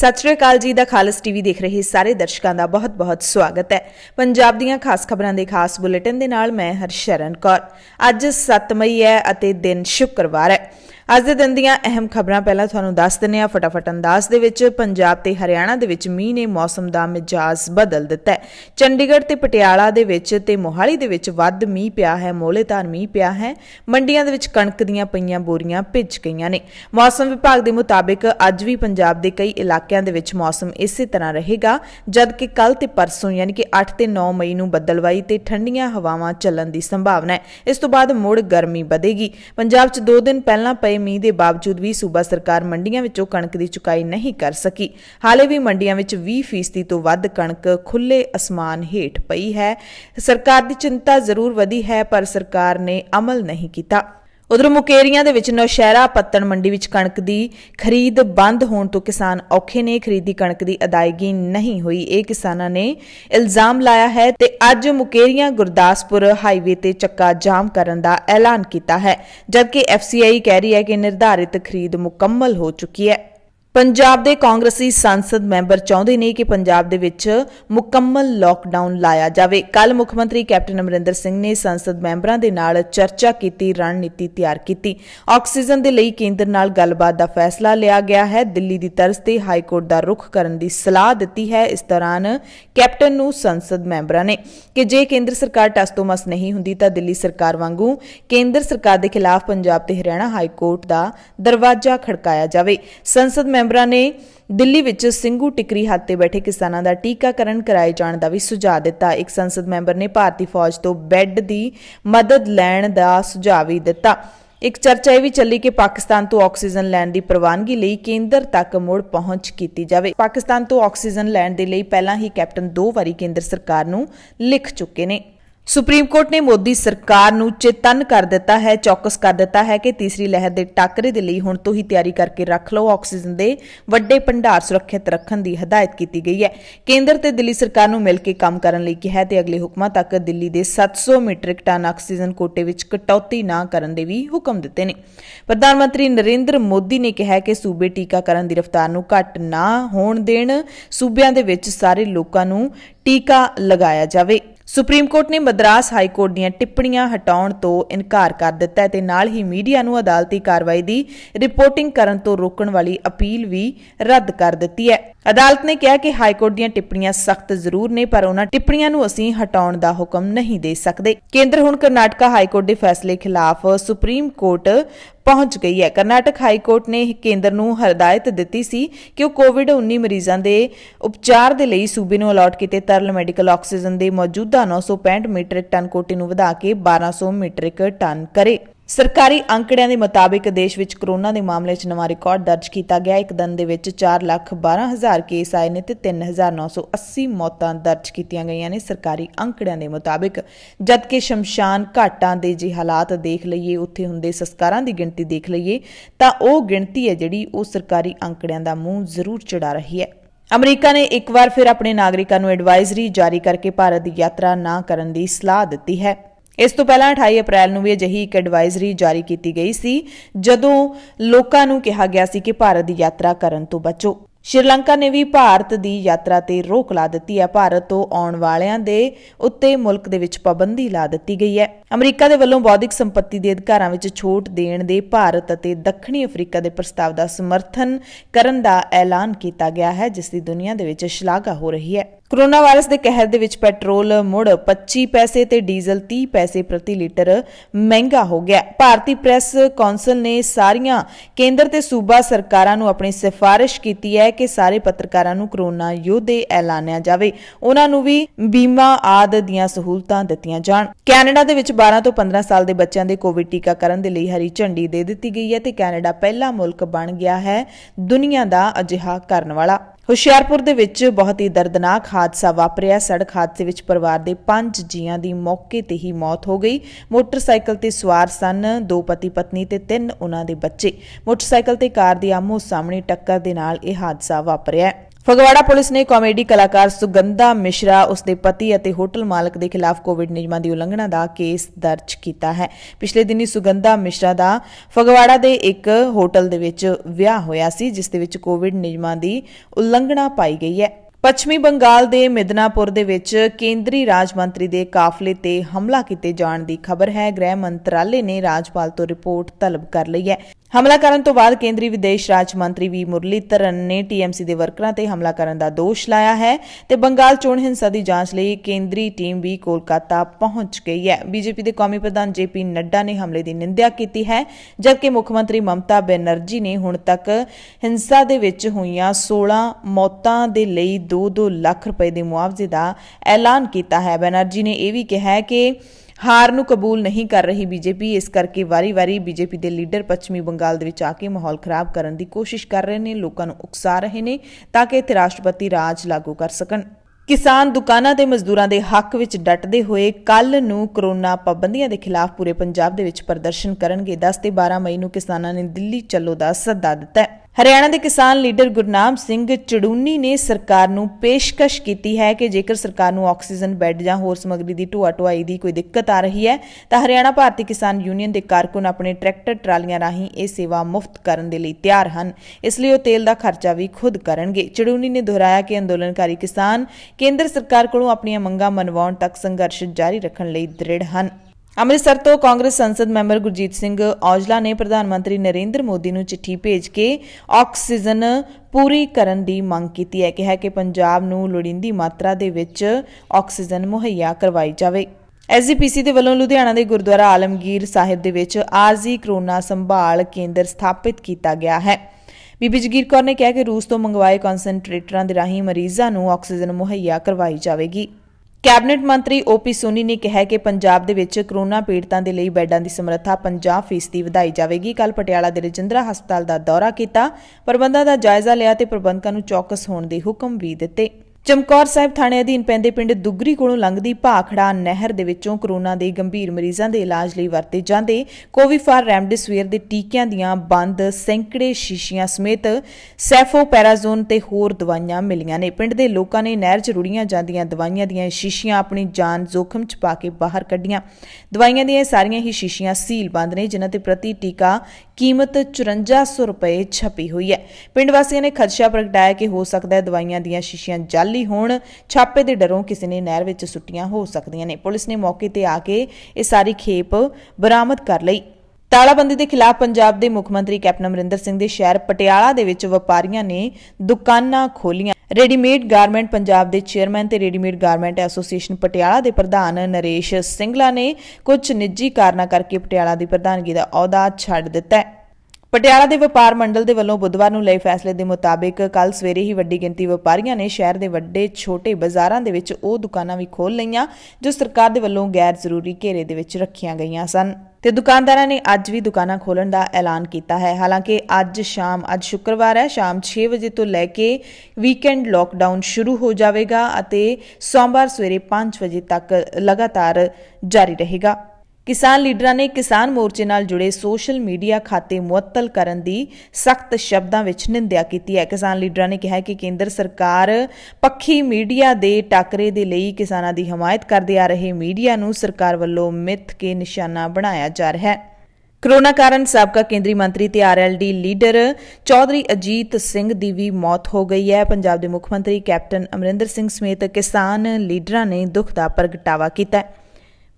ਸਤਿ ਸ਼੍ਰੀ ਅਕਾਲ ਜੀ ਦਾ ਖਾਲਸ ਟੀਵੀ ਦੇਖ ਰਹੇ ਸਾਰੇ ਦਰਸ਼ਕਾਂ ਦਾ ਬਹੁਤ-ਬਹੁਤ ਸਵਾਗਤ ਹੈ ਪੰਜਾਬ ਦੀਆਂ ਖਾਸ ਖਬਰਾਂ ਦੇ ਖਾਸ ਬੁਲੇਟਿਨ ਦੇ ਨਾਲ ਮੈਂ ਹਰਸ਼ਰਨ ਕੌਰ ਅੱਜ 7 ਮਈ ਹੈ ਅਤੇ ਦਿਨ ਸ਼ੁੱਕਰਵਾਰ ਹੈ ਅੱਜ ਦੇ ਦਿਨ ਦੀਆਂ ਅਹਿਮ ਖਬਰਾਂ ਪਹਿਲਾਂ ਤੁਹਾਨੂੰ ਦੱਸ ਦਿੰਨੇ ਆ ਫਟਾਫਟ ਅੰਦਾਜ਼ ਦੇ ਵਿੱਚ ਪੰਜਾਬ ਤੇ ਹਰਿਆਣਾ ਦੇ ਵਿੱਚ ਮੀਂਹ ਨੇ ਮੌਸਮ ਦਾ ਮਿਜਾਜ਼ ਬਦਲ ਦਿੱਤਾ ਹੈ ਚੰਡੀਗੜ੍ਹ ਤੇ ਪਟਿਆਲਾ ਦੇ ਵਿੱਚ ਤੇ ਮੋਹਾਲੀ ਦੇ ਵਿੱਚ ਵੱਧ ਮੀਂਹ ਪਿਆ ਹੈ ਮੋਹਲੇਦਾਰ ਮੀਂਹ ਪਿਆ ਹੈ ਮੰਡੀਆਂ ਦੇ ਵਿੱਚ ਕਣਕ ਦੀਆਂ ਪਈਆਂ ਬੋਰੀਆਂ ਭਿੱਜ ਗਈਆਂ ਨੇ ਮੌਸਮ ਵਿਭਾਗ ਦੇ ਮੁਤਾਬਿਕ ਅੱਜ ਵੀ ਪੰਜਾਬ ਦੇ ਕਈ ਇਲਾਕਿਆਂ ਦੇ ਵਿੱਚ ਮੌਸਮ ਇਸੇ ਤਰ੍ਹਾਂ ਰਹੇਗਾ ਜਦ ਕਿ ਕੱਲ ਤੇ ਪਰਸੋਂ ਯਾਨੀ ਕਿ 8 ਤੇ 9 ਮਈ ਨੂੰ ਬੱਦਲਵਾਈ ਤੇ ਠੰਡੀਆਂ ਹਵਾਵਾਂ ਚੱਲਣ ਦੀ ਸੰਭਾਵਨਾ ਹੈ ਇਸ ਤੋਂ ਬਾਅਦ ਮੋੜ ਗਰਮੀ ਵਧੇਗੀ ਪੰਜਾਬ 'ਚ 2 ਦਿਨ ਪਹਿਲਾਂ ਪਏ ਮੀਂਹ ਦੇ ਬਾਵਜੂਦ ਵੀ ਸੂਬਾ ਸਰਕਾਰ ਮੰਡੀਆਂ ਵਿੱਚੋਂ ਕਣਕ ਦੀ ਚੁਕਾਈ ਨਹੀਂ ਕਰ ਸਕੀ ਹਾਲੇ ਵੀ ਮੰਡੀਆਂ ਵਿੱਚ 20% ਤੋਂ ਵੱਧ ਕਣਕ ਖੁੱਲੇ ਅਸਮਾਨ ਹੇਠ ਪਈ ਹੈ ਸਰਕਾਰ ਦੀ ਚਿੰਤਾ ਜ਼ਰੂਰ ਵਧੀ ਹੈ ਪਰ ਸਰਕਾਰ ਨੇ ਅਮਲ ਨਹੀਂ ਕੀਤਾ ਉਧਰ ਮੁਕੇਰੀਆਂ ਦੇ ਵਿੱਚ ਨੌਸ਼ਹਿਰਾ ਪੱਤਣ ਮੰਡੀ ਵਿੱਚ ਕਣਕ ਦੀ ਖਰੀਦ ਬੰਦ ਹੋਣ ਤੋਂ ਕਿਸਾਨ ਔਖੇ ਨੇ ਖਰੀਦੀ ਕਣਕ ਦੀ ਅਦਾਇਗੀ ਨਹੀਂ ਹੋਈ ਇਹ ਕਿਸਾਨਾਂ ਨੇ ਇਲਜ਼ਾਮ ਲਾਇਆ ਹੈ ਤੇ ਅੱਜ ਮੁਕੇਰੀਆਂ ਗੁਰਦਾਸਪੁਰ ਹਾਈਵੇ ਤੇ ਚੱਕਾ ਜਾਮ ਕਰਨ ਦਾ ਐਲਾਨ ਕੀਤਾ ਹੈ ਜਦਕਿ ਐਫਸੀਆਈ ਕਹਿ ਰਹੀ ਹੈ ਕਿ ਨਿਰਧਾਰਿਤ ਖਰੀਦ ਮੁਕੰਮਲ ਹੋ ਚੁੱਕੀ ਹੈ ਪੰਜਾਬ ਦੇ ਕਾਂਗਰਸੀ ਸੰਸਦ ਮੈਂਬਰ ਚਾਹੁੰਦੇ ਨੇ ਕਿ ਪੰਜਾਬ ਦੇ ਵਿੱਚ ਮੁਕੰਮਲ ਲਾਕਡਾਊਨ ਲਾਇਆ ਜਾਵੇ ਕੱਲ ਮੁੱਖ ਮੰਤਰੀ ਕੈਪਟਨ ਅਮਰਿੰਦਰ ਸਿੰਘ ਨੇ ਸੰਸਦ ਮੈਂਬਰਾਂ ਦੇ ਨਾਲ ਚਰਚਾ ਕੀਤੀ ਰਣਨੀਤੀ ਤਿਆਰ ਕੀਤੀ ਆਕਸੀਜਨ ਦੇ ਲਈ ਕੇਂਦਰ ਨਾਲ ਗੱਲਬਾਤ ਦਾ ਫੈਸਲਾ ਲਿਆ ਗਿਆ ਹੈ ਦਿੱਲੀ ਦੀ ਤਰਜ਼ ਤੇ ਹਾਈ ਕੋਰਟ ਦਾ ਰੁਖ ਕਰਨ ਦੀ ਸਲਾਹ ਦਿੱਤੀ ਹੈ ਇਸ ਦੌਰਾਨ ਕੈਪਟਨ ਨੂੰ ਸੰਸਦ ਮੈਂਬਰਾਂ ਨੇ ਕਿ ਜੇ ਕੇਂਦਰ ਸਰਕਾਰ ਟਸਤੋਮਸ ਨਹੀਂ ਹੁੰਦੀ ਤਾਂ ਦਿੱਲੀ ਸਰਕਾਰ ਵਾਂਗੂ ਕੇਂਦਰ ਸਰਕਾਰ ਦੇ ਖਿਲਾਫ ਪੰਜਾਬ ਤੇ ਹਰਿਆਣਾ ਹਾਈ ਕੋਰਟ ਦਾ ਦਰਵਾਜ਼ਾ ਖੜਕਾਇਆ ਜਾਵੇ ਸੰਸਦ ਮੈਂਬਰਾਂ ਨੇ ਦਿੱਲੀ ਵਿੱਚ ਸਿੰਘੂ ਟਿਕਰੀ ਹੱਦ ਤੇ ਬੈਠੇ ਕਿਸਾਨਾਂ ਦਾ ਟੀਕਾਕਰਨ ਕਰਾਏ ਜਾਣ ਦਾ ਵੀ ਸੁਝਾਅ ਦਿੱਤਾ ਇੱਕ ਸੰਸਦ ਮੈਂਬਰ ਨੇ ਭਾਰਤੀ ਫੌਜ ਤੋਂ ਬੈੱਡ ਦੀ ਮਦਦ ਲੈਣ ਦਾ ਸੁਝਾਅ ਵੀ ਦਿੱਤਾ ਇੱਕ ਚਰਚਾ ਇਹ ਵੀ ਚੱਲੀ ਕਿ ਪਾਕਿਸਤਾਨ ਤੋਂ ਆਕਸੀਜਨ ਲੈਣ ਦੀ ਪ੍ਰਵਾਨਗੀ ਲਈ ਕੇਂਦਰ ਤੱਕ ਮੁੜ ਪਹੁੰਚ ਕੀਤੀ ਜਾਵੇ ਪਾਕਿਸਤਾਨ ਤੋਂ ਆਕਸੀਜਨ ਲੈਣ ਦੇ ਲਈ ਪਹਿਲਾਂ ਹੀ ਕੈਪਟਨ ਦੋ ਵਾਰੀ ਕੇਂਦਰ ਸਰਕਾਰ ਨੂੰ ਲਿਖ ਚੁੱਕੇ ਨੇ ਸੁਪਰੀਮ ਕੋਰਟ ਨੇ ਮੋਦੀ ਸਰਕਾਰ ਨੂੰ ਚੇਤਨ ਕਰ ਦਿੱਤਾ ਹੈ ਚੌਕਸ ਕਰ ਦਿੱਤਾ ਹੈ ਕਿ ਤੀਸਰੀ ਲਹਿਰ ਦੇ ਟੱਕਰੇ ਦੇ ਲਈ ਹੁਣ ਤੋਂ ਹੀ ਤਿਆਰੀ ਕਰਕੇ ਰੱਖ ਲਓ ਆਕਸੀਜਨ ਦੇ ਵੱਡੇ ਭੰਡਾਰ ਸੁਰੱਖਿਅਤ ਰੱਖਣ ਦੀ ਹਦਾਇਤ ਕੀਤੀ ਗਈ ਹੈ ਕੇਂਦਰ ਤੇ ਦਿੱਲੀ ਸਰਕਾਰ ਨੂੰ ਮਿਲ ਕੇ ਕੰਮ ਕਰਨ ਲਈ ਕਿਹਾ ਤੇ ਅਗਲੇ ਹੁਕਮਾਂ ਤੱਕ ਦਿੱਲੀ ਦੇ 700 ਮੀਟ੍ਰਿਕ ਟਨ ਆਕਸੀਜਨ ਕੋਟੇ ਵਿੱਚ ਕਟੌਤੀ ਨਾ ਕਰਨ ਦੇ ਵੀ ਹੁਕਮ ਦਿੱਤੇ ਨੇ ਪ੍ਰਧਾਨ ਮੰਤਰੀ ਨਰਿੰਦਰ ਮੋਦੀ ਨੇ ਕਿਹਾ ਕਿ ਸੂਬੇ ਟੀਕਾਕਰਨ ਦੀ ਰਫ਼ਤਾਰ ਨੂੰ ਘਟ ਨਾ ਹੋਣ ਦੇਣ ਸੂਬਿਆਂ ਦੇ ਵਿੱਚ ਸਾਰੇ ਲੋਕਾਂ ਨੂੰ ਟੀਕਾ ਲਗਾਇਆ ਜਾਵੇ ਸੁਪਰੀਮ ਕੋਰਟ ਨੇ ਮਦਰਾਸ ਹਾਈ ਕੋਰਟ ਦੀਆਂ ਟਿੱਪਣੀਆਂ ਹਟਾਉਣ ਤੋਂ ਇਨਕਾਰ ਕਰ ਦਿੱਤਾ ਹੈ ਤੇ ਨਾਲ ਹੀ ਮੀਡੀਆ ਨੂੰ ਅਦਾਲਤੀ ਕਾਰਵਾਈ ਦੀ ਰਿਪੋਰਟਿੰਗ ਕਰਨ ਤੋਂ ਰੋਕਣ ਵਾਲੀ ਅਪੀਲ ਵੀ ਰੱਦ ਕਰ ਦਿੱਤੀ ਹੈ ਅਦਾਲਤ ਨੇ ਕਿਹਾ ਕਿ ਹਾਈ ਕੋਰਟ ਦੀਆਂ ਟਿੱਪਣੀਆਂ ਸਖਤ ਜ਼ਰੂਰ ਨੇ ਪਰ ਉਹਨਾਂ ਟਿੱਪਣੀਆਂ ਨੂੰ ਅਸੀਂ ਹਟਾਉਣ ਦਾ ਹੁਕਮ ਨਹੀਂ ਦੇ ਸਕਦੇ ਕੇਂਦਰ ਹੁਣ ਕਰਨਾਟਕਾ ਹਾਈ ਕੋਰਟ ਦੇ ਫੈਸਲੇ ਖਿਲਾਫ ਸੁਪਰੀਮ ਕੋਰਟ ਪਹੁੰਚ ਗਈ ਹੈ ਕਰਨਾਟਕ ਹਾਈ ਕੋਰਟ ਨੇ ਕੇਂਦਰ ਨੂੰ ਹਰਦਾਇਤ ਦਿੱਤੀ ਸੀ ਕਿ ਉਹ ਕੋਵਿਡ-19 ਮਰੀਜ਼ਾਂ ਦੇ ਉਪਚਾਰ ਦੇ ਲਈ ਸੂਬੇ ਨੂੰ ਅਲਾਟ ਕੀਤੇ ਤਰਲ ਮੈਡੀਕਲ ਆਕਸੀਜਨ ਦੇ ਮੌਜੂਦਾ 965 ਮੀਟ੍ਰਿਕ ਟਨ ਕੋਟੇ ਨੂੰ ਵਧਾ ਕੇ 1200 ਮੀਟ੍ਰਿਕ ਟਨ ਕਰੇ ਸਰਕਾਰੀ ਅੰਕੜਿਆਂ ਦੇ ਮੁਤਾਬਕ ਦੇਸ਼ ਵਿੱਚ ਕਰੋਨਾ ਦੇ ਮਾਮਲੇ 'ਚ ਨਵਾਂ ਰਿਕਾਰਡ ਦਰਜ ਕੀਤਾ ਗਿਆ ਇੱਕ ਦਿਨ ਦੇ ਵਿੱਚ 412000 ਕੇਸ ਆਏ ਨੇ ਤੇ 3980 ਮੌਤਾਂ ਦਰਜ ਕੀਤੀਆਂ ਗਈਆਂ ਨੇ ਸਰਕਾਰੀ ਅੰਕੜਿਆਂ ਦੇ ਮੁਤਾਬਕ ਜਦਕਿ ਸ਼ਮਸ਼ਾਨ ਘਾਟਾਂ ਦੇ ਜੀ ਹਾਲਾਤ ਦੇਖ ਲਈਏ ਉੱਥੇ ਹੁੰਦੇ ਸਸਕਾਰਾਂ ਦੀ ਗਿਣਤੀ ਦੇਖ ਲਈਏ ਤਾਂ ਉਹ ਗਿਣਤੀ ਹੈ ਜਿਹੜੀ ਉਹ ਸਰਕਾਰੀ ਅੰਕੜਿਆਂ ਦਾ ਮੂੰਹ ਜ਼ਰੂਰ ਚੜਾ ਰਹੀ ਹੈ ਅਮਰੀਕਾ ਨੇ ਇੱਕ ਵਾਰ ਫਿਰ ਆਪਣੇ ਨਾਗਰਿਕਾਂ ਨੂੰ ਐਡਵਾਈਜ਼ਰੀ ਜਾਰੀ ਕਰਕੇ ਭਾਰਤ ਦੀ ਯਾਤਰਾ ਨਾ ਕਰਨ ਦੀ ਸਲਾਹ ਦਿੱਤੀ ਹੈ ਇਸ ਤੋਂ ਪਹਿਲਾਂ 28 ਅਪ੍ਰੈਲ ਨੂੰ ਵੀ ਅਜਿਹੀ ਇੱਕ ਐਡਵਾਈਜ਼ਰੀ ਜਾਰੀ ਕੀਤੀ ਗਈ ਸੀ ਜਦੋਂ ਲੋਕਾਂ ਨੂੰ ਕਿਹਾ ਗਿਆ ਸੀ ਕਿ ਭਾਰਤ ਦੀ ਯਾਤਰਾ ਕਰਨ ਤੋਂ ਬਚੋ ਸ਼੍ਰੀਲੰਕਾ ਨੇ ਵੀ ਭਾਰਤ ਦੀ ਯਾਤਰਾ ਤੇ ਰੋਕ ਲਾ ਦਿੱਤੀ ਹੈ ਭਾਰਤ ਤੋਂ ਆਉਣ ਵਾਲਿਆਂ ਦੇ ਉੱਤੇ ਮੁਲਕ ਦੇ ਵਿੱਚ ਪਾਬੰਦੀ ਲਾ ਦਿੱਤੀ ਗਈ ਹੈ ਅਮਰੀਕਾ ਦੇ ਵੱਲੋਂ ਬੌਧਿਕ ਸੰਪਤੀ ਦੇ ਅਧਿਕਾਰਾਂ ਵਿੱਚ ਛੋਟ ਦੇਣ ਦੇ ਭਾਰਤ ਅਤੇ ਦੱਖਣੀ ਅਫਰੀਕਾ ਦੇ ਪ੍ਰਸਤਾਵ ਦਾ ਸਮਰਥਨ ਕਰਨ ਦਾ ਐਲਾਨ ਕੀਤਾ ਗਿਆ ਹੈ ਜਿਸ ਦੀ ਦੁਨੀਆ ਦੇ ਵਿੱਚ ਸ਼ਲਾਘਾ ਹੋ ਰਹੀ ਹੈ ਕੋਰੋਨਾ ਵਾਇਰਸ ਦੇ ਕਹਿਰ ਦੇ ਵਿੱਚ ਪੈਟਰੋਲ ਮੁੜ 25 ਪੈਸੇ ਤੇ ਡੀਜ਼ਲ 30 ਪੈਸੇ ਪ੍ਰਤੀ ਲੀਟਰ ਮਹਿੰਗਾ ਹੋ ਗਿਆ ਭਾਰਤੀ ਪ੍ਰੈਸ ਕੌਂਸਲ ਨੇ ਸਾਰੀਆਂ ਕੇਂਦਰ ਤੇ ਸੂਬਾ ਸਰਕਾਰਾਂ ਨੂੰ ਆਪਣੀ ਸਿਫਾਰਿਸ਼ ਕੀਤੀ ਹੈ ਕਿ ਸਾਰੇ ਪੱਤਰਕਾਰਾਂ ਨੂੰ ਕੋਰੋਨਾ ਯੋਧੇ ਐਲਾਨਿਆ ਜਾਵੇ ਉਹਨਾਂ ਨੂੰ ਵੀ ਬੀਮਾ ਆਦ ਦੀਆਂ ਸਹੂਲਤਾਂ ਦਿੱਤੀਆਂ ਜਾਣ ਕੈਨੇਡਾ ਦੇ ਵਿੱਚ 12 ਤੋਂ 15 ਸਾਲ ਦੇ ਬੱਚਿਆਂ ਦੇ ਕੋਵਿਡ ਟੀਕਾਕਰਨ ਦੇ ਲਈ ਹਰੀ ਝੰਡੀ ਦੇ ਦਿੱਤੀ ਗਈ ਹੈ ਤੇ ਕੈਨੇਡਾ ਪਹਿਲਾ ਮੁਲਕ ਬਣ ਗਿਆ ਹੈ ਦੁਨੀਆ ਦਾ ਅਜਿਹਾ ਕਰਨ ਵਾਲਾ ਹੁਸ਼ਿਆਰਪੁਰ ਦੇ ਵਿੱਚ ਬਹੁਤ ਹੀ ਦਰਦਨਾਕ ਹਾਦਸਾ ਵਾਪਰਿਆ ਸੜਕ ਹਾਦਸੇ ਵਿੱਚ ਪਰਿਵਾਰ ਦੇ 5 ਜੀਆਂ ਦੀ ਮੌਕੇ ਤੇ ਹੀ ਮੌਤ ਹੋ ਗਈ ਮੋਟਰਸਾਈਕਲ ਤੇ ਸਵਾਰ ਸਨ ਦੋ ਪਤੀ ਪਤਨੀ ਤੇ ਤਿੰਨ ਉਹਨਾਂ ਦੇ ਬੱਚੇ ਮੋਟਰਸਾਈਕਲ ਤੇ ਕਾਰ ਦੀ ਆਮੋ ਸਾਹਮਣੇ ਟੱਕਰ ਦੇ ਨਾਲ ਇਹ ਹਾਦਸਾ ਵਾਪਰਿਆ ਫਗਵਾੜਾ ਪੁਲਿਸ ਨੇ ਕਾਮੇਡੀ ਕਲਾਕਾਰ ਸੁਗੰਧਾ ਮਿਸ਼ਰਾ ਉਸ ਦੇ ਪਤੀ ਅਤੇ ਹੋਟਲ ਮਾਲਕ ਦੇ ਖਿਲਾਫ ਕੋਵਿਡ ਨਿਯਮਾਂ ਦੀ ਉਲੰਘਣਾ ਦਾ ਕੇਸ ਦਰਜ ਕੀਤਾ ਹੈ ਪਿਛਲੇ ਦਿਨੀ ਸੁਗੰਧਾ ਮਿਸ਼ਰਾ ਦਾ ਫਗਵਾੜਾ ਦੇ ਇੱਕ ਹੋਟਲ ਦੇ ਵਿੱਚ ਵਿਆਹ ਹੋਇਆ ਸੀ ਜਿਸ ਦੇ ਵਿੱਚ ਕੋਵਿਡ ਨਿਯਮਾਂ ਦੀ ਉਲੰਘਣਾ ਪਾਈ ਗਈ ਹੈ ਪੱਛਮੀ ਬੰਗਾਲ ਦੇ ਮਿਦਨਾਪੁਰ ਦੇ ਵਿੱਚ ਕੇਂਦਰੀ ਰਾਜ ਮੰਤਰੀ ਦੇ ਕਾਫਲੇ ਤੇ ਹਮਲਾ ਕੀਤੇ ਜਾਣ ਦੀ ਖਬਰ ਹੈ ਗ੍ਰਹਿ ਮੰਤਰਾਲੇ ਨੇ ਰਾਜਪਾਲ ਤੋਂ ਰਿਪੋਰਟ ਤਲਬ ਕਰ ਲਈ ਹੈ ਹਮਲਾ ਕਰਨ ਤੋਂ ਬਾਅਦ ਕੇਂਦਰੀ ਵਿਦੇਸ਼ ਰਾਜ ਮੰਤਰੀ ਵੀ ਮੁਰਲੀ ਨੇ ਟੀਐਮਸੀ ਦੇ ਵਰਕਰਾਂ ਤੇ ਹਮਲਾ ਕਰਨ ਦਾ ਦੋਸ਼ ਲਾਇਆ ਹੈ ਤੇ ਬੰਗਾਲ ਚੋਣ ਹਿੰਸਾ ਦੀ ਜਾਂਚ ਲਈ ਕੇਂਦਰੀ ਟੀਮ ਵੀ ਕੋਲਕਾਤਾ ਪਹੁੰਚ ਗਈ ਹੈ ਬੀਜੇਪੀ ਦੇ ਕੌਮੀ ਪ੍ਰਧਾਨ ਜੇਪੀ ਨੱਡਾ ਨੇ ਹਮਲੇ ਦੀ ਨਿੰਦਿਆ ਕੀਤੀ ਹੈ ਜਦਕਿ ਮੁੱਖ ਮੰਤਰੀ ਮਮਤਾ ਬੈਨਰਜੀ ਨੇ ਹੁਣ ਤੱਕ ਹਿੰਸਾ ਦੇ ਵਿੱਚ ਹੋਈਆਂ 16 ਮੌਤਾਂ ਦੇ ਲਈ 2-2 ਲੱਖ ਰੁਪਏ ਦੇ ਮੁਆਵਜ਼ੇ ਦਾ ਐਲਾਨ ਕੀਤਾ ਹੈ ਬੈਨਰਜੀ ਨੇ ਇਹ ਵੀ ਕਿਹਾ ਹੈ ਕਿ ਹਾਰ ਨੂੰ ਕਬੂਲ ਨਹੀਂ ਕਰ ਰਹੀ ਬੀਜੇਪੀ ਇਸ ਕਰਕੇ ਵਾਰੀ-ਵਾਰੀ ਬੀਜੇਪੀ ਦੇ ਲੀਡਰ ਪੱਛਮੀ ਬੰਗਾਲ ਦੇ ਵਿੱਚ ਆ ਕੇ ਮਾਹੌਲ ਖਰਾਬ ਕਰਨ ਦੀ ਕੋਸ਼ਿਸ਼ ਕਰ ਰਹੇ ਨੇ ਲੋਕਾਂ ਨੂੰ ਉਕਸਾ ਰਹੇ ਨੇ ਤਾਂ ਕਿ ਇਥੇ ਰਾਸ਼ਟਰਪਤੀ ਰਾਜ ਲਾਗੂ ਕਰ ਸਕਣ ਕਿਸਾਨ ਦੁਕਾਨਾਂ ਤੇ ਮਜ਼ਦੂਰਾਂ ਦੇ ਹੱਕ ਵਿੱਚ ਡਟਦੇ ਹੋਏ ਕੱਲ ਨੂੰ ਕਰੋਨਾ ਪਾਬੰਦੀਆਂ ਦੇ ਖਿਲਾਫ ਪੂਰੇ ਪੰਜਾਬ ਦੇ ਵਿੱਚ ਪ੍ਰਦਰਸ਼ਨ ਕਰਨਗੇ 10 ਤੇ 12 ਮਈ ਨੂੰ ਕਿਸਾਨਾਂ ਨੇ ਦਿੱਲੀ ਚੱਲੋ ਦਾ ਸੱਦਾ ਦਿੱਤਾ ਹੈ ਹਰਿਆਣਾ ਦੇ ਕਿਸਾਨ ਲੀਡਰ ਗੁਰਨਾਮ ਸਿੰਘ ਚੜੂਨੀ ਨੇ ਸਰਕਾਰ ਨੂੰ ਪੇਸ਼ਕਸ਼ ਕੀਤੀ ਹੈ ਕਿ ਜੇਕਰ ਸਰਕਾਰ ਨੂੰ ਆਕਸੀਜਨ ਬੈੱਡ ਜਾਂ ਹੋਰ ਸਮੱਗਰੀ ਦੀ ਢੋਆ ਢੁਆਈ ਦੀ ਕੋਈ ਦਿੱਕਤ ਆ ਰਹੀ ਹੈ ਤਾਂ ਹਰਿਆਣਾ ਭਾਰਤੀ ਕਿਸਾਨ ਯੂਨੀਅਨ ਦੇ ਕਾਰਕੁਨ ਆਪਣੇ ਟਰੈਕਟਰ ਟਰਾਲੀਆਂ ਰਾਹੀਂ ਇਹ ਸੇਵਾ ਮੁਫਤ ਕਰਨ ਦੇ ਲਈ ਤਿਆਰ ਹਨ ਇਸ ਲਈ ਉਹ ਤੇਲ ਦਾ ਖਰਚਾ ਵੀ ਖੁਦ ਕਰਨਗੇ ਚੜੂਨੀ ਨੇ ਦੁਹਰਾਇਆ ਕਿ ਅੰਦੋਲਨਕਾਰੀ ਕਿਸਾਨ ਕੇਂਦਰ ਸਰਕਾਰ ਕੋਲੋਂ ਆਪਣੀਆਂ ਮੰਗਾਂ ਮਨਵਾਉਣ ਤੱਕ ਸੰਘਰਸ਼ ਜਾਰੀ ਰੱਖਣ ਲਈ ਦ੍ਰਿੜ ਹਨ ਅੰਮ੍ਰਿਤਸਰ ਤੋਂ ਕਾਂਗਰਸ ਸੰਸਦ ਮੈਂਬਰ ਗੁਰਜੀਤ ਸਿੰਘ ਔਜਲਾ ਨੇ ਪ੍ਰਧਾਨ ਮੰਤਰੀ ਨਰਿੰਦਰ ਮੋਦੀ ਨੂੰ ਚਿੱਠੀ ਭੇਜ ਕੇ ਆਕਸੀਜਨ ਪੂਰੀ ਕਰਨ ਦੀ ਮੰਗ ਕੀਤੀ ਹੈ ਕਿਹਾ ਕਿ ਪੰਜਾਬ ਨੂੰ ਲੋੜੀਂਦੀ ਮਾਤਰਾ ਦੇ ਵਿੱਚ ਆਕਸੀਜਨ ਮੁਹੱਈਆ ਕਰਵਾਈ ਜਾਵੇ ਐਸਜੀਪੀਸੀ ਦੇ ਵੱਲੋਂ ਲੁਧਿਆਣਾ ਦੇ ਗੁਰਦੁਆਰਾ ਆਲਮਗੀਰ ਸਾਹਿਬ ਦੇ ਵਿੱਚ ਆਰਜ਼ੀ ਕਰੋਨਾ ਸੰਭਾਲ ਕੇਂਦਰ ਸਥਾਪਿਤ ਕੀਤਾ ਗਿਆ ਹੈ ਬੀਬੀ ਜਗੀਰ ਕੌਰ ਨੇ ਕਿਹਾ ਕਿ ਰੂਸ ਤੋਂ ਮੰਗਵਾਏ ਕਨਸੈਂਟਰੇਟਰਾਂ ਦੇ ਰਾਹੀਂ ਮਰੀਜ਼ਾਂ ਨੂੰ ਆਕਸੀਜਨ ਮੁਹੱਈਆ ਕਰਵਾਈ ਜਾਵੇਗੀ ਕੈਬਨਿਟ ਮੰਤਰੀ ਓਪੀ ਸੋਨੀ ਨੇ ਕਿਹਾ ਕਿ ਪੰਜਾਬ ਦੇ ਵਿੱਚ ਕਰੋਨਾ ਪੀੜਤਾਂ ਦੇ ਲਈ ਬੈੱਡਾਂ ਦੀ ਸਮਰੱਥਾ 50% ਵਧਾਈ ਜਾਵੇਗੀ ਕੱਲ ਪਟਿਆਲਾ ਦੇ ਰਜਿੰਦਰਾ ਹਸਪਤਾਲ ਦਾ ਦੌਰਾ ਕੀਤਾ ਪ੍ਰਬੰਧਾਂ ਦਾ ਜਾਇਜ਼ਾ ਲਿਆ ਤੇ ਪ੍ਰਬੰਧਕਾਂ ਨੂੰ ਚੌਕਸ ਹੋਣ ਦੇ ਹੁਕਮ ਵੀ ਦਿੱਤੇ ਚਮਕੌਰ ਸਾਹਿਬ ਥਾਣੇ ਅਧੀਨ ਪੈਂਦੇ ਪਿੰਡ ਦੁਗਰੀ ਕੋਲੋਂ ਲੰਘਦੀ ਭਾਖੜਾ ਨਹਿਰ ਦੇ ਵਿੱਚੋਂ ਕਰੋਨਾ ਦੇ ਗੰਭੀਰ ਮਰੀਜ਼ਾਂ ਦੇ ਇਲਾਜ ਲਈ ਵਰਤੇ ਜਾਂਦੇ ਕੋਵਿਫਾਰ ਰੈਮਡੇਸਵੀਰ ਦੇ ਟੀਕਿਆਂ ਦੀਆਂ ਬੰਦ ਸੈਂਕੜੇ ਸ਼ੀਸ਼ੀਆਂ ਸਮੇਤ ਸੈਫੋਪੈਰਾਜ਼ੋਨ ਤੇ ਹੋਰ ਦਵਾਈਆਂ ਮਿਲੀਆਂ ਨੇ ਪਿੰਡ ਦੇ ਲੋਕਾਂ ਨੇ ਨਹਿਰ 'ਚ ਰੁੜੀਆਂ ਜਾਂਦੀਆਂ ਦਵਾਈਆਂ ਦੀਆਂ ਸ਼ੀਸ਼ੀਆਂ ਆਪਣੀ ਜਾਨ ਜ਼ੋਖਮ 'ਚ ਪਾ ਕੇ ਬਾਹਰ ਕੱਢੀਆਂ ਦਵਾਈਆਂ ਦੀਆਂ ਸਾਰੀਆਂ ਹੀ ਸ਼ੀਸ਼ੀਆਂ ਸੀਲ ਬੰਦ ਨੇ ਜਿਨ੍ਹਾਂ ਤੇ ਪ੍ਰਤੀ ਟੀਕਾ ਕੀਮਤ 5400 ਰੁਪਏ ਛਪੀ ਹੋਈ ਹੈ ਪਿੰਡ ਵਾਸੀਆਂ ਨੇ ਖਦਸ਼ਾ ਪ੍ਰਗਟਾਇਆ ਕਿ ਹੋ ਸਕਦਾ ਹੈ ਦਵਾਈਆਂ ਦੀਆਂ ਸ਼ੀਸ਼ੀਆਂ ਜਲ ਖਾਲੀ ਹੋਣ ਛਾਪੇ ਦੇ ਡਰੋਂ ਕਿਸੇ ਨੇ ਨਹਿਰ ਵਿੱਚ ਸੁੱਟੀਆਂ ਹੋ ਸਕਦੀਆਂ ਨੇ ਪੁਲਿਸ ਨੇ ਮੌਕੇ ਤੇ ਆ ਕੇ ਇਹ ਸਾਰੀ ਖੇਪ ਬਰਾਮਦ ਕਰ ਲਈ ਤਾਲਾਬੰਦੀ ਦੇ ਖਿਲਾਫ ਪੰਜਾਬ ਦੇ ਮੁੱਖ ਮੰਤਰੀ ਕੈਪਟਨ ਅਮਰਿੰਦਰ ਸਿੰਘ ਦੇ ਸ਼ਹਿਰ ਪਟਿਆਲਾ ਦੇ ਵਿੱਚ ਵਪਾਰੀਆਂ ਨੇ ਦੁਕਾਨਾਂ ਖੋਲੀਆਂ ਰੈਡੀਮੇਡ ਗਾਰਮੈਂਟ ਪੰਜਾਬ ਦੇ ਚੇਅਰਮੈਨ ਤੇ ਰੈਡੀਮੇਡ ਗਾਰਮੈਂਟ ਐਸੋਸੀਏਸ਼ਨ ਪਟਿਆਲਾ ਦੇ ਪ੍ਰਧਾਨ ਨਰੇਸ਼ ਸਿੰਘਲਾ ਨੇ ਕੁਝ ਨਿੱਜੀ ਕਾਰਨਾਂ ਕਰਕੇ ਪਟਿਆਲਾ ਦੀ ਪ੍ਰਧਾਨਗੀ ਦਾ ਅਹੁਦਾ ਛੱਡ ਦਿੱਤਾ ਹੈ ਪਟਿਆਲਾ ਦੇ ਵਪਾਰ ਮੰਡਲ ਦੇ ਵੱਲੋਂ ਬੁੱਧਵਾਰ ਨੂੰ ਲਏ ਫੈਸਲੇ ਦੇ ਮੁਤਾਬਿਕ ਕੱਲ ਸਵੇਰੇ ਹੀ ਵੱਡੀ ਗਿਣਤੀ ਵਪਾਰੀਆਂ ਨੇ ਸ਼ਹਿਰ ਦੇ ਵੱਡੇ ਛੋਟੇ ਬਾਜ਼ਾਰਾਂ ਦੇ ਵਿੱਚ ਉਹ ਦੁਕਾਨਾਂ ਵੀ ਖੋਲ ਲਈਆਂ ਜੋ ਸਰਕਾਰ ਦੇ ਵੱਲੋਂ ਗੈਰ ਜ਼ਰੂਰੀ ਘੇਰੇ ਦੇ ਵਿੱਚ ਰੱਖੀਆਂ ਗਈਆਂ ਸਨ ਤੇ ਦੁਕਾਨਦਾਰਾਂ ਨੇ ਅੱਜ ਵੀ ਦੁਕਾਨਾਂ ਖੋਲਣ ਦਾ ਐਲਾਨ ਕੀਤਾ ਹੈ ਹਾਲਾਂਕਿ ਅੱਜ ਸ਼ਾਮ ਅੱਜ ਸ਼ੁੱਕਰਵਾਰ ਹੈ ਸ਼ਾਮ 6 ਵਜੇ ਤੋਂ ਲੈ ਕੇ ਵੀਕਐਂਡ ਲਾਕਡਾਊਨ ਸ਼ੁਰੂ ਹੋ ਜਾਵੇਗਾ ਅਤੇ ਸੋਮਵਾਰ ਸਵੇਰੇ 5 ਵਜੇ ਤੱਕ ਲਗਾਤਾਰ ਜਾਰੀ ਰਹੇਗਾ ਕਿਸਾਨ ਲੀਡਰਾਂ ਨੇ ਕਿਸਾਨ ਮੋਰਚੇ ਨਾਲ ਜੁੜੇ ਸੋਸ਼ਲ ਮੀਡੀਆ ਖਾਤੇ ਮੁਅੱਤਲ ਕਰਨ ਦੀ ਸਖਤ ਸ਼ਬਦਾਂ ਵਿੱਚ ਨਿੰਦਿਆ ਕੀਤੀ ਹੈ ਕਿਸਾਨ ਲੀਡਰਾਂ ਨੇ ਕਿਹਾ ਕਿ ਕੇਂਦਰ ਸਰਕਾਰ ਪੱਖੀ ਮੀਡੀਆ ਦੇ ਟਾਕਰੇ ਦੇ ਲਈ ਕਿਸਾਨਾਂ ਦੀ ਹਮਾਇਤ ਕਰਦੇ ਆ ਰਹੇ ਮੀਡੀਆ ਨੂੰ ਸਰਕਾਰ ਵੱਲੋਂ ਮਿੱਥ ਕੇ ਨਿਸ਼ਾਨਾ ਬਣਾਇਆ ਜਾ ਰਿਹਾ ਹੈ ਕਰੋਨਾ ਕਾਰਨ ਸਾਬਕਾ ਕੇਂਦਰੀ ਮੰਤਰੀ ਤੇ ਆਰਐਲਡੀ ਲੀਡਰ ਚੌਧਰੀ ਅਜੀਤ ਸਿੰਘ ਦੀ ਵੀ ਮੌਤ ਹੋ ਗਈ ਹੈ ਪੰਜਾਬ ਦੇ ਮੁੱਖ ਮੰਤਰੀ ਕੈਪਟਨ ਅਮਰਿੰਦਰ ਸਿੰਘ ਸਮੇਤ ਕਿਸਾਨ ਲੀਡਰਾਂ ਨੇ ਦੁੱਖ ਦਾ ਪ੍ਰਗਟਾਵਾ ਕੀਤਾ ਹੈ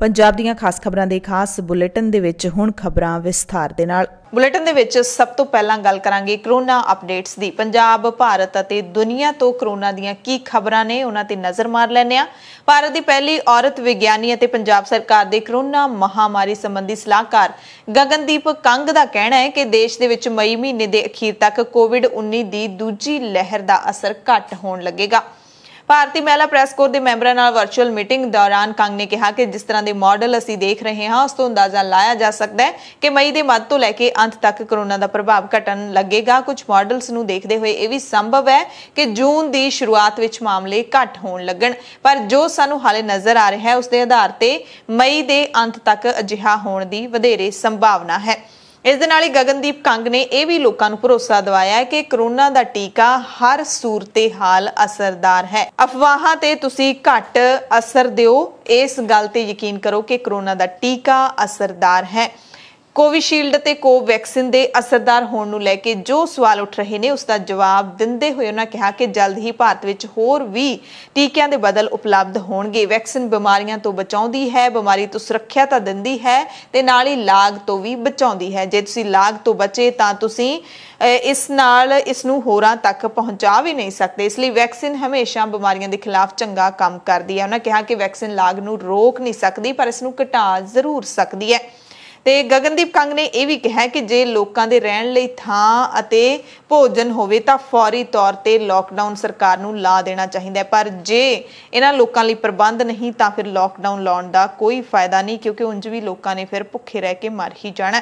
ਪੰਜਾਬ ਦੀਆਂ ਖਾਸ ਖਬਰਾਂ ਦੇ ਖਾਸ ਬੁਲੇਟਿਨ ਦੇ ਵਿੱਚ ਹੁਣ ਖਬਰਾਂ ਵਿਸਥਾਰ ਦੇ ਨਾਲ ਬੁਲੇਟਿਨ ਦੇ ਵਿੱਚ ਸਭ ਤੋਂ ਪਹਿਲਾਂ ਗੱਲ ਕਰਾਂਗੇ ਕਰੋਨਾ ਅਪਡੇਟਸ ਦੀ ਪੰਜਾਬ ਭਾਰਤ ਅਤੇ ਦੁਨੀਆ ਤੋਂ ਕਰੋਨਾ ਦੀਆਂ ਕੀ ਖਬਰਾਂ ਨੇ ਉਹਨਾਂ ਤੇ ਨਜ਼ਰ ਮਾਰ ਲੈਣੇ ਆ ਭਾਰਤ ਦੀ ਪਹਿਲੀ ਔਰਤ ਵਿਗਿਆਨੀ ਅਤੇ ਪੰਜਾਬ ਸਰਕਾਰ ਦੇ ਕਰੋਨਾ ਮਹਾਮਾਰੀ ਸੰਬੰਧੀ ਸਲਾਹਕਾਰ ਗਗਨਦੀਪ ਕੰਗ ਦਾ ਕਹਿਣਾ ਹੈ ਕਿ ਦੇਸ਼ ਦੇ ਵਿੱਚ ਮਈ ਮਹੀਨੇ ਦੇ ਅਖੀਰ ਤੱਕ ਕੋਵਿਡ-19 ਦੀ ਦੂਜੀ ਲਹਿਰ ਦਾ ਅਸਰ ਘੱਟ ਹੋਣ ਲੱਗੇਗਾ ਭਾਰਤੀ ਮਹਿਲਾ ਪ੍ਰੈਸ ਕੋਰ ਦੇ ਮੈਂਬਰਾਂ ਨਾਲ ਵਰਚੁਅਲ ਮੀਟਿੰਗ ਦੌਰਾਨ ਕੰਗ ਨੇ ਕਿਹਾ ਕਿ ਜਿਸ ਤਰ੍ਹਾਂ ਦੇ ਮਾਡਲ ਅਸੀਂ ਦੇਖ ਰਹੇ ਹਾਂ ਉਸ ਤੋਂ ਅੰਦਾਜ਼ਾ ਲਾਇਆ ਜਾ ਸਕਦਾ ਹੈ ਕਿ ਮਈ ਦੇ ਮੱਧ ਤੋਂ ਲੈ ਕੇ ਅੰਤ ਤੱਕ ਕਰੋਨਾ ਦਾ ਪ੍ਰਭਾਵ ਘਟਣ ਲੱਗੇਗਾ ਕੁਝ ਮਾਡਲਸ ਨੂੰ ਦੇਖਦੇ ਹੋਏ ਇਹ ਵੀ ਸੰਭਵ ਹੈ ਕਿ ਜੂਨ ਦੀ ਸ਼ੁਰੂਆਤ ਵਿੱਚ ਮਾਮਲੇ ਘਟ ਹੋਣ ਲੱਗਣ ਪਰ ਜੋ ਸਾਨੂੰ ਹਾਲੇ ਨਜ਼ਰ ਆ ਰਿਹਾ ਹੈ ਉਸ ਦੇ ਆਧਾਰ ਤੇ ਮਈ ਦੇ ਅੰਤ ਤੱਕ ਅਜਿਹਾ ਹੋਣ ਦੀ ਵਧੇਰੇ ਸੰਭਾਵਨਾ ਹੈ ਇਸ ਦੇ ਨਾਲ ਹੀ ਗਗਨਦੀਪ ਕੰਗ ਨੇ ਇਹ ਵੀ ਲੋਕਾਂ ਨੂੰ ਭਰੋਸਾ ਦਿਵਾਇਆ ਹੈ ਕਿ ਕਰੋਨਾ ਦਾ ਟੀਕਾ ਹਰ ਸੂਰਤੇ ਹਾਲ ਅਸਰਦਾਰ ਹੈ ਅਫਵਾਹਾਂ ਤੇ ਤੁਸੀਂ ਘੱਟ ਅਸਰ ਦਿਓ ਇਸ ਗੱਲ ਤੇ ਯਕੀਨ ਕਰੋ ਕਿ ਕਰੋਨਾ ਦਾ ਟੀਕਾ ਅਸਰਦਾਰ ਹੈ ਕੋਵਿਸ਼ੀਲਡ ਤੇ ਕੋਵੈਕਸਿਨ ਦੇ ਅਸਰਦਾਰ ਹੋਣ ਨੂੰ ਲੈ ਕੇ ਜੋ ਸਵਾਲ ਉੱਠ ਰਹੇ ਨੇ ਉਸ ਦਾ ਜਵਾਬ ਦਿੰਦੇ ਹੋਏ ਉਹਨਾਂ ਕਿਹਾ ਕਿ ਜਲਦ ਹੀ ਭਾਰਤ ਵਿੱਚ ਹੋਰ ਵੀ ਟੀਕਿਆਂ ਦੇ ਬਦਲ ਉਪਲਬਧ ਹੋਣਗੇ ਵੈਕਸਿਨ ਬਿਮਾਰੀਆਂ ਤੋਂ ਬਚਾਉਂਦੀ ਹੈ ਬਿਮਾਰੀ ਤੋਂ ਸੁਰੱਖਿਆ ਤਾਂ ਦਿੰਦੀ ਹੈ ਤੇ ਨਾਲ ਹੀ ਲਾਗ ਤੋਂ ਵੀ ਬਚਾਉਂਦੀ ਹੈ ਜੇ ਤੁਸੀਂ ਲਾਗ ਤੋਂ ਬਚੇ ਤਾਂ ਤੁਸੀਂ ਇਸ ਨਾਲ ਇਸ ਨੂੰ ਹੋਰਾਂ ਤੱਕ ਪਹੁੰਚਾ ਵੀ ਨਹੀਂ ਸਕਦੇ ਇਸ ਲਈ ਵੈਕਸਿਨ ਹਮੇਸ਼ਾ ਬਿਮਾਰੀਆਂ ਦੇ ਖਿਲਾਫ ਚੰਗਾ ਕੰਮ ਕਰਦੀ ਹੈ ਉਹਨਾਂ ਕਿਹਾ ਕਿ ਵੈਕਸਿਨ ਲਾਗ ਨੂੰ ਰੋਕ ਨਹੀਂ ਸਕਦੀ ਪਰ ਇਸ ਨੂੰ ਘਟਾ ਜ਼ਰੂਰ ਸਕਦੀ ਹੈ ਤੇ ਗਗਨਦੀਪ ਕੰਗ ਨੇ ਇਹ ਵੀ ਕਿਹਾ ਕਿ ਜੇ ਲੋਕਾਂ ਦੇ ਰਹਿਣ ਲਈ ਥਾਂ ਅਤੇ ਭੋਜਨ ਹੋਵੇ ਤਾਂ ਫੌਰੀ ਤੌਰ ਤੇ ਲੋਕਡਾਊਨ ਸਰਕਾਰ ਨੂੰ ਲਾ ਦੇਣਾ ਚਾਹੀਦਾ ਹੈ ਪਰ ਜੇ ਇਹਨਾਂ ਲੋਕਾਂ ਲਈ ਪ੍ਰਬੰਧ ਨਹੀਂ ਤਾਂ ਫਿਰ ਲੋਕਡਾਊਨ ਲਾਉਣ ਦਾ ਕੋਈ ਫਾਇਦਾ ਨਹੀਂ ਕਿਉਂਕਿ ਉਂਝ ਵੀ ਲੋਕਾਂ ਨੇ ਫਿਰ ਭੁੱਖੇ ਰਹਿ ਕੇ ਮਰ ਹੀ ਜਾਣਾ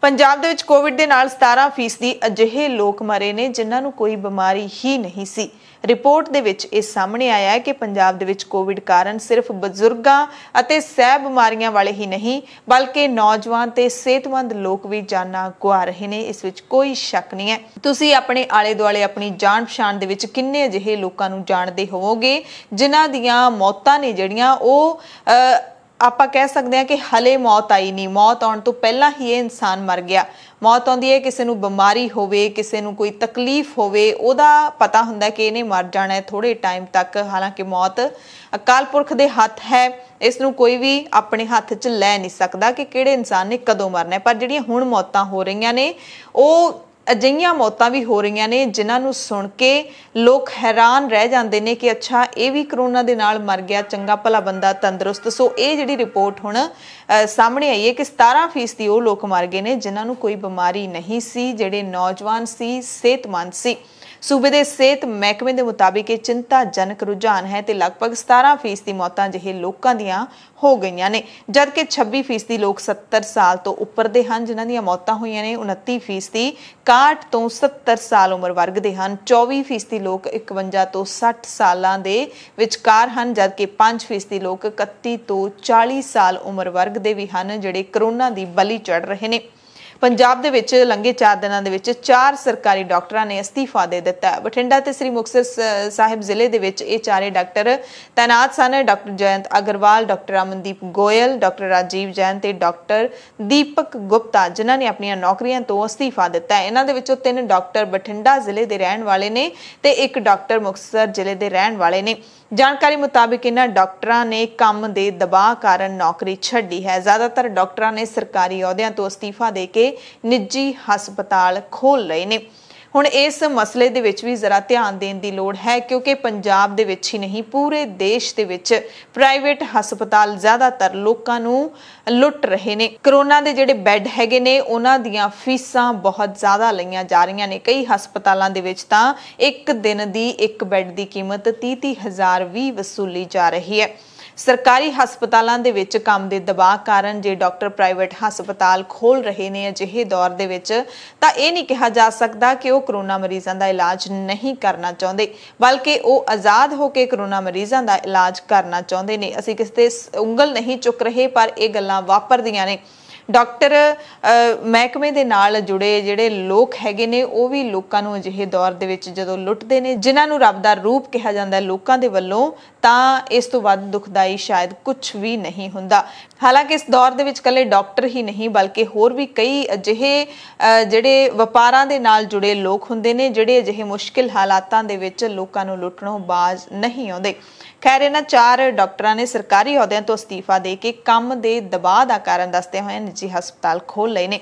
ਪੰਜਾਬ ਦੇ ਵਿੱਚ ਕੋਵਿਡ ਦੇ ਨਾਲ 17% ਅਜਿਹੇ ਲੋਕ ਮਰੇ ਨੇ ਜਿਨ੍ਹਾਂ ਨੂੰ ਕੋਈ ਬਿਮਾਰੀ ਹੀ ਨਹੀਂ ਸੀ ਰਿਪੋਰਟ ਦੇ ਵਿੱਚ ਇਹ ਸਾਹਮਣੇ ਆਇਆ ਹੈ ਕਿ ਪੰਜਾਬ ਦੇ ਵਿੱਚ ਕੋਵਿਡ ਕਾਰਨ ਸਿਰਫ ਬਜ਼ੁਰਗਾਂ ਅਤੇ ਸਹਿ ਬਿਮਾਰੀਆਂ ਵਾਲੇ ਹੀ ਨਹੀਂ ਬਲਕਿ ਨੌਜਵਾਨ ਤੇ ਸਿਹਤਮੰਦ ਲੋਕ ਵੀ ਜਾਨਾਂ ਗਵਾ ਰਹੇ ਨੇ ਇਸ ਵਿੱਚ ਕੋਈ ਸ਼ੱਕ ਨਹੀਂ ਹੈ ਤੁਸੀਂ ਆਪਣੇ ਆਲੇ ਦੁਆਲੇ ਆਪਣੀ ਜਾਣ ਪਛਾਣ ਦੇ ਵਿੱਚ ਕਿੰਨੇ ਅਜਿਹੇ ਲੋਕਾਂ ਨੂੰ ਜਾਣਦੇ ਹੋਵੋਗੇ ਜਿਨ੍ਹਾਂ ਦੀਆਂ ਮੌਤਾਂ ਨੇ ਜਿਹੜੀਆਂ ਉਹ ਆਪਾਂ ਕਹਿ ਸਕਦੇ ਹਾਂ ਕਿ ਹਲੇ ਮੌਤ ਆਈ ਨਹੀਂ ਮੌਤ ਆਉਣ ਤੋਂ ਪਹਿਲਾਂ ਹੀ ਇਹ ਇਨਸਾਨ ਮਰ ਗਿਆ ਮੌਤ ਆਉਂਦੀ ਹੈ ਕਿਸੇ ਨੂੰ ਬਿਮਾਰੀ ਹੋਵੇ ਕਿਸੇ ਨੂੰ ਕੋਈ ਤਕਲੀਫ ਹੋਵੇ ਉਹਦਾ ਪਤਾ ਹੁੰਦਾ ਕਿ ਇਹਨੇ ਮਰ ਜਾਣਾ ਹੈ ਥੋੜੇ ਟਾਈਮ ਤੱਕ ਹਾਲਾਂਕਿ ਮੌਤ ਅਕਾਲ ਪੁਰਖ ਦੇ ਹੱਥ ਹੈ ਇਸ ਨੂੰ ਕੋਈ ਵੀ ਆਪਣੇ ਹੱਥ 'ਚ ਲੈ ਨਹੀਂ ਸਕਦਾ ਕਿ ਕਿਹੜੇ ਇਨਸਾਨ ਨੇ ਕਦੋਂ ਮਰਨਾ ਹੈ ਪਰ ਜਿਹੜੀਆਂ ਹੁਣ ਮੌਤਾਂ ਹੋ ਰਹੀਆਂ ਨੇ ਉਹ ਅਜਈਆਂ ਮੌਤਾਂ ਵੀ ਹੋ ਰਹੀਆਂ ਨੇ ਜਿਨ੍ਹਾਂ ਨੂੰ ਸੁਣ ਕੇ ਲੋਕ ਹੈਰਾਨ ਰਹਿ ਜਾਂਦੇ ਨੇ ਕਿ ਅੱਛਾ ਇਹ ਵੀ ਕਰੋਨਾ ਦੇ ਨਾਲ ਮਰ ਗਿਆ ਚੰਗਾ ਭਲਾ ਬੰਦਾ ਤੰਦਰੁਸਤ ਸੋ ਇਹ ਜਿਹੜੀ ਰਿਪੋਰਟ ਹੁਣ ਸਾਹਮਣੇ ਆਈ ਹੈ ਕਿ 17% ਉਹ ਲੋਕ ਮਰ ਗਏ ਨੇ ਜਿਨ੍ਹਾਂ ਨੂੰ ਕੋਈ ਬਿਮਾਰੀ ਨਹੀਂ ਸੀ ਜਿਹੜੇ ਨੌਜਵਾਨ ਸੀ ਸਿਹਤਮੰਦ ਸੀ ਸੂਬੇ ਦੇ ਸਿਹਤ ਮਹਿਕਮੇ ਦੇ ਮੁਤਾਬਿਕ ਇਹ ਚਿੰਤਾਜਨਕ ਰੁਝਾਨ ਹੈ ਤੇ ਲਗਭਗ 17% ਦੀ ਮੌਤਾਂ ਜਿਹੇ ਲੋਕਾਂ ਦੀਆਂ ਹੋ ਗਈਆਂ ਨੇ ਜਦਕਿ 26% ਦੀ ਲੋਕ 70 ਸਾਲ ਤੋਂ ਉੱਪਰ ਦੇ ਹਨ ਜਿਨ੍ਹਾਂ ਦੀਆਂ ਮੌਤਾਂ ਹੋਈਆਂ ਨੇ 29% ਦੀ 61 ਤੋਂ 70 ਸਾਲ ਉਮਰ ਵਰਗ ਦੇ ਹਨ 24% ਦੀ ਲੋਕ 51 ਤੋਂ 60 ਸਾਲਾਂ ਦੇ ਵਿਚਕਾਰ ਹਨ ਜਦਕਿ 5% ਦੀ ਲੋਕ 31 ਤੋਂ 40 ਸਾਲ ਉਮਰ ਵਰਗ ਦੇ ਵੀ ਹਨ ਜਿਹੜੇ ਕਰੋਨਾ ਦੀ ਬਲੀ ਚੜ ਰਹੇ ਨੇ ਪੰਜਾਬ ਦੇ ਵਿੱਚ ਲੰਘੇ 4 ਦਿਨਾਂ ਦੇ ਵਿੱਚ 4 ਸਰਕਾਰੀ ਡਾਕਟਰਾਂ ਨੇ ਅਸਤੀਫਾ ਦੇ ਦਿੱਤਾ ਬਠਿੰਡਾ ਤੇ ਸ੍ਰੀ ਮੁਕਤਸਰ ਸਾਹਿਬ ਜ਼ਿਲ੍ਹੇ ਦੇ ਵਿੱਚ ਇਹ ਚਾਰੇ ਡਾਕਟਰ ਤਾਇਨਾਤ ਸਨ doctor Jayant Agarwal doctor Amandeep Goyal doctor Rajiv Jain ਤੇ ਡਾਕਟਰ ਦੀਪਕ ਗੁਪਤਾ ਜਿਨ੍ਹਾਂ ਨੇ ਆਪਣੀਆਂ ਨੌਕਰੀਆਂ ਤੋਂ ਅਸਤੀਫਾ ਦਿੱਤਾ ਇਹਨਾਂ ਦੇ ਵਿੱਚੋਂ ਤਿੰਨ ਡਾਕਟਰ ਬਠਿੰਡਾ ਜ਼ਿਲ੍ਹੇ ਦੇ ਰਹਿਣ ਵਾਲੇ ਨੇ ਤੇ ਇੱਕ ਡਾਕਟਰ ਮੁਕਤਸਰ ਜ਼ਿਲ੍ਹੇ ਦੇ ਰਹਿਣ ਵਾਲੇ ਨੇ ਜਾਣਕਾਰੀ ਮੁਤਾਬਕ ਇਹਨਾਂ ਡਾਕਟਰਾਂ ਨੇ ਕੰਮ ਦੇ ਦਬਾਅ ਕਾਰਨ ਨੌਕਰੀ ਛੱਡੀ ਹੈ ਜ਼ਿਆਦਾਤਰ ਡਾਕਟਰਾਂ ਨੇ ਸਰਕਾਰੀ ਅਹੁਦਿਆਂ ਤੋਂ ਅਸਤੀਫਾ ਦੇ ਕੇ ਨਿੱਜੀ ਹਸਪਤਾਲ ਖੋਲ ਲਏ ਨੇ ਹੁਣ ਇਸ ਮਸਲੇ ਦੇ ਵਿੱਚ ਵੀ ਜ਼ਰਾ ਧਿਆਨ ਦੇਣ ਦੀ ਲੋੜ ਹੈ ਕਿਉਂਕਿ ਪੰਜਾਬ ਦੇ ਵਿੱਚ ਹੀ ਨਹੀਂ ਪੂਰੇ ਦੇਸ਼ ਦੇ ਵਿੱਚ ਪ੍ਰਾਈਵੇਟ ਹਸਪਤਾਲ ਜ਼ਿਆਦਾਤਰ ਲੋਕਾਂ ਨੂੰ ਲੁੱਟ ਰਹੇ ਨੇ ਕਰੋਨਾ ਦੇ ਜਿਹੜੇ ਬੈੱਡ ਹੈਗੇ ਨੇ ਉਹਨਾਂ ਦੀਆਂ ਫੀਸਾਂ ਬਹੁਤ ਜ਼ਿਆਦਾ ਲਈਆਂ ਜਾ ਰਹੀਆਂ ਨੇ ਕਈ ਹਸਪਤਾਲਾਂ ਦੇ ਵਿੱਚ ਤਾਂ ਇੱਕ ਦਿਨ ਦੀ ਇੱਕ ਬੈੱਡ ਦੀ ਕੀਮਤ 30-30 ਹਜ਼ਾਰ ਵੀ ਵਸੂਲੀ ਜਾ ਰਹੀ ਹੈ ਸਰਕਾਰੀ ਹਸਪਤਾਲਾਂ ਦੇ ਵਿੱਚ ਕੰਮ ਦੇ ਦਬਾਅ ਕਾਰਨ ਜੇ ਡਾਕਟਰ ਪ੍ਰਾਈਵੇਟ ਹਸਪਤਾਲ ਖੋਲ ਰਹੇ ਨੇ ਅਜਿਹੇ ਦੌਰ ਦੇ ਵਿੱਚ ਤਾਂ ਇਹ ਨਹੀਂ ਕਿਹਾ ਜਾ ਸਕਦਾ ਕਿ ਉਹ ਕਰੋਨਾ ਮਰੀਜ਼ਾਂ ਦਾ ਇਲਾਜ ਨਹੀਂ ਕਰਨਾ ਚਾਹੁੰਦੇ ਬਲਕਿ ਉਹ ਆਜ਼ਾਦ ਹੋ ਕੇ ਕਰੋਨਾ ਮਰੀਜ਼ਾਂ ਦਾ ਇਲਾਜ ਕਰਨਾ ਚਾਹੁੰਦੇ ਨੇ ਅਸੀਂ ਕਿਸੇ ਤੇ ਉਂਗਲ ਨਹੀਂ ਚੁੱਕ ਰਹੇ ਪਰ ਇਹ ਗੱਲਾਂ ਵਾਪਰਦੀਆਂ ਨੇ ਡਾਕਟਰ ਮਹਿਕਮੇ ਦੇ ਨਾਲ ਜੁੜੇ ਜਿਹੜੇ ਲੋਕ ਹੈਗੇ ਨੇ ਉਹ ਵੀ ਲੋਕਾਂ ਨੂੰ ਅਜਿਹੇ ਦੌਰ ਦੇ ਵਿੱਚ ਜਦੋਂ ਲੁੱਟਦੇ ਨੇ ਜਿਨ੍ਹਾਂ ਨੂੰ ਰੱਬ ਦਾ ਰੂਪ ਕਿਹਾ ਜਾਂਦਾ ਹੈ ਲੋਕਾਂ ਦੇ ਵੱਲੋਂ ਤਾਂ ਇਸ ਤੋਂ ਵੱਧ ਦੁਖਦਾਈ ਸ਼ਾਇਦ ਕੁਝ ਵੀ ਨਹੀਂ ਹੁੰਦਾ ਹਾਲਾਂਕਿ ਇਸ ਦੌਰ ਦੇ ਵਿੱਚ ਕੱਲੇ ਡਾਕਟਰ ਹੀ ਨਹੀਂ ਬਲਕਿ ਹੋਰ ਵੀ ਕਈ ਅਜਿਹੇ ਜਿਹੜੇ ਵਪਾਰਾਂ ਦੇ ਨਾਲ ਜੁੜੇ ਲੋਕ ਹੁੰਦੇ ਨੇ ਜਿਹੜੇ ਅਜਿਹੇ ਮੁਸ਼ਕਿਲ ਹਾਲਾਤਾਂ ਦੇ ਵਿੱਚ ਲੋਕਾਂ ਨੂੰ ਲੁੱਟਣੋਂ ਬਾਜ਼ ਨਹੀਂ ਆਉਂਦੇ ਖੈਰ ਇਹਨਾਂ ਚਾਰ ਡਾਕਟਰਾਂ ਨੇ ਸਰਕਾਰੀ ਅਹੁਦਿਆਂ ਤੋਂ ਅਸਤੀਫਾ ਦੇ ਕੇ ਕੰਮ ਦੇ ਦਬਾਅ ਦਾ ਕਾਰਨ ਦੱਸਦੇ ਹੋਏ ਨਿੱਜੀ ਹਸਪਤਾਲ ਖੋਲ ਲਏ ਨੇ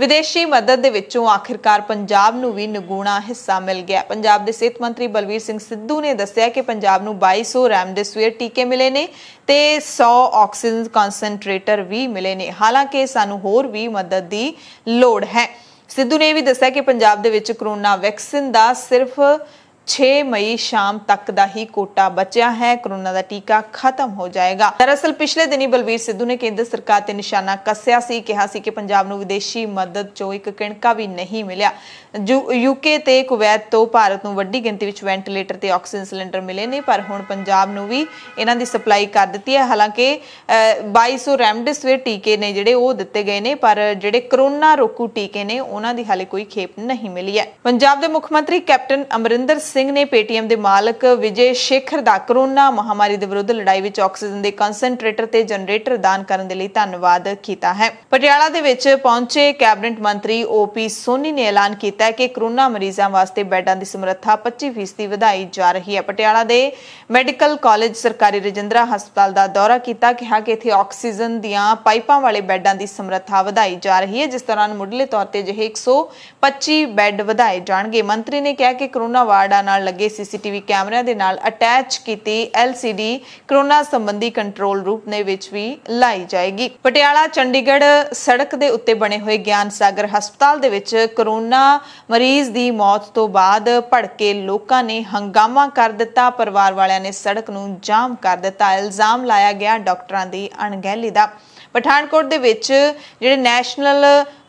ਵਿਦੇਸ਼ੀ ਮਦਦ ਦੇ ਵਿੱਚੋਂ ਆਖਿਰਕਾਰ ਪੰਜਾਬ ਨੂੰ ਵੀ ਨਗੂਣਾ ਹਿੱਸਾ ਮਿਲ ਗਿਆ ਪੰਜਾਬ ਦੇ ਸਿਹਤ ਮੰਤਰੀ ਬਲਵੀਰ ਸਿੰਘ ਸਿੱਧੂ ਨੇ ਦੱਸਿਆ ਕਿ ਪੰਜਾਬ ਨੂੰ 2200 ਰੈਮਡੇਸਿਵਰ ਟੀਕੇ ਮਿਲੇ ਨੇ ਤੇ 100 ਆਕਸੀਜਨ ਕਨਸੈਂਟਰੇਟਰ ਵੀ ਮਿਲੇ ਨੇ ਹਾਲਾਂਕਿ ਸਾਨੂੰ ਹੋਰ ਵੀ ਮਦਦ ਦੀ ਲੋੜ ਹੈ ਸਿੱਧੂ ਨੇ ਵੀ ਦੱਸਿਆ ਕਿ ਪੰਜਾਬ ਦੇ ਵਿੱਚ ਕਰੋਨਾ ਵੈਕਸੀਨ ਦਾ ਸਿਰਫ छे मई शाम तक का ही कोटा बचा है कोरोना का टीका खत्म हो जाएगा दरअसल पिछले दिन बलबीर सिद्धू ने केंद्र सरकार से निशाना कसया कि विदेशी मदद चो एक किणका भी नहीं मिलिया ਯੂਕੇ ਤੇ ਕੁਵੈਤ ਤੋਂ ਭਾਰਤ ਨੂੰ ਵੱਡੀ ਗਿਣਤੀ ਵਿੱਚ ਵੈਂਟੀਲੇਟਰ ਤੇ ਆਕਸੀਜਨ ਸਿਲੰਡਰ ਮਿਲੇ ਨੇ ਪਰ ਹੁਣ ਪੰਜਾਬ ਨੂੰ ਵੀ ਇਹਨਾਂ ਦੀ ਸਪਲਾਈ ਕਰ ਦਿੱਤੀ ਹੈ ਹਾਲਾਂਕਿ 2200 ਰੈਮਡਿਸਿਵਿਰ ਟੀਕੇ ਨੇ ਜਿਹੜੇ ਉਹ ਦਿੱਤੇ ਗਏ ਨੇ ਪਰ ਜਿਹੜੇ ਕਰੋਨਾ ਰੋਕੂ ਟੀਕੇ ਨੇ ਉਹਨਾਂ ਦੀ ਹਾਲੇ ਕੋਈ ਖੇਪ ਨਹੀਂ ਮਿਲੀ ਹੈ ਪੰਜਾਬ ਦੇ ਮੁੱਖ ਮੰਤਰੀ ਕੈਪਟਨ ਅਮਰਿੰਦਰ ਸਿੰਘ ਨੇ ਪੀਟੀਐਮ ਦੇ ਮਾਲਕ ਵਿਜੇ ਸ਼ੇਖਰ ਦਾ ਕਰੋਨਾ ਮਹਾਮਾਰੀ ਦੇ ਵਿਰੁੱਧ ਲੜਾਈ ਵਿੱਚ ਆਕਸੀਜਨ ਦੇ ਕਨਸੈਂਟਰੇਟਰ ਤੇ ਜਨਰੇਟਰ ਦਾਨ ਕਰਨ ਦੇ ਲਈ ਧੰਨਵਾਦ ਕੀਤਾ ਹੈ ਪਟਿਆਲਾ ਦੇ ਵਿੱਚ ਪਹੁੰਚੇ ਕੈਬਨਿਟ ਮੰਤਰੀ ਓਪੀ ਸੋਨੀ ਨੇ ਐਲਾਨ ਕੀਤਾ ਹੈ ਕਿ ਕਰੋਨਾ ਮਰੀਜ਼ਾਂ ਵਾਸਤੇ ਬੈੱਡਾਂ ਦੀ ਸਮਰੱਥਾ 25% ਵਧਾਈ ਜਾ ਰਹੀ ਹੈ ਪਟਿਆਲਾ ਦੇ ਮੈਡੀਕਲ ਕਾਲਜ ਸਰਕਾਰੀ ਰਜਿੰਦਰਾ ਹਸਪਤਾਲ ਦਾ ਦੌਰਾ ਕੀਤਾ ਕਿਹਾ ਕਿ ਇੱਥੇ ਆਕਸੀਜਨ ਦੀਆਂ ਪਾਈਪਾਂ ਵਾਲੇ ਬੈੱਡਾਂ ਦੀ ਸਮਰੱਥਾ ਵਧਾਈ ਜਾ ਰਹੀ ਹੈ ਜਿਸ ਤਰ੍ਹਾਂ ਮੁੱਢਲੇ ਤੌਰ ਤੇ ਜਿਹੇ 125 ਬੈੱਡ ਵਧਾਏ ਜਾਣਗੇ ਮੰਤਰੀ ਨੇ ਕਿਹਾ ਕਿ ਕਰੋਨਾ ਵਾਰਡਾਂ ਨਾਲ ਲੱਗੇ ਸੀਸੀਟੀਵੀ ਕੈਮਰਿਆਂ ਦੇ ਨਾਲ ਅਟੈਚ ਕੀਤੀ ਐਲਸੀਡੀ ਕਰੋਨਾ ਸੰਬੰਧੀ ਕੰਟਰੋਲ ਰੂਪ ਨੇ ਵਿੱਚ ਵੀ ਲਾਈ ਜਾਏਗੀ ਪਟਿਆਲਾ ਚੰਡੀਗੜ੍ਹ ਸੜਕ ਦੇ ਉੱਤੇ ਬਣੇ ਹੋਏ ਗਿਆਨ ਸਾਗਰ ਹਸਪਤਾਲ ਦੇ ਵਿੱਚ ਕਰੋਨਾ ਮਰੀਜ਼ ਦੀ ਮੌਤ ਤੋਂ ਬਾਅਦ ਭੜਕੇ ਲੋਕਾਂ ਨੇ ਹੰਗਾਮਾ ਕਰ ਦਿੱਤਾ ਪਰਿਵਾਰ ਵਾਲਿਆਂ ਨੇ ਸੜਕ ਨੂੰ ਜਾਮ ਕਰ ਦਿੱਤਾ ਇਲਜ਼ਾਮ ਲਾਇਆ ਗਿਆ ਡਾਕਟਰਾਂ ਦੀ ਅਣਗਹਿਲੀ ਦਾ ਪਠਾਨਕੋਟ ਦੇ ਵਿੱਚ ਜਿਹੜੇ ਨੈਸ਼ਨਲ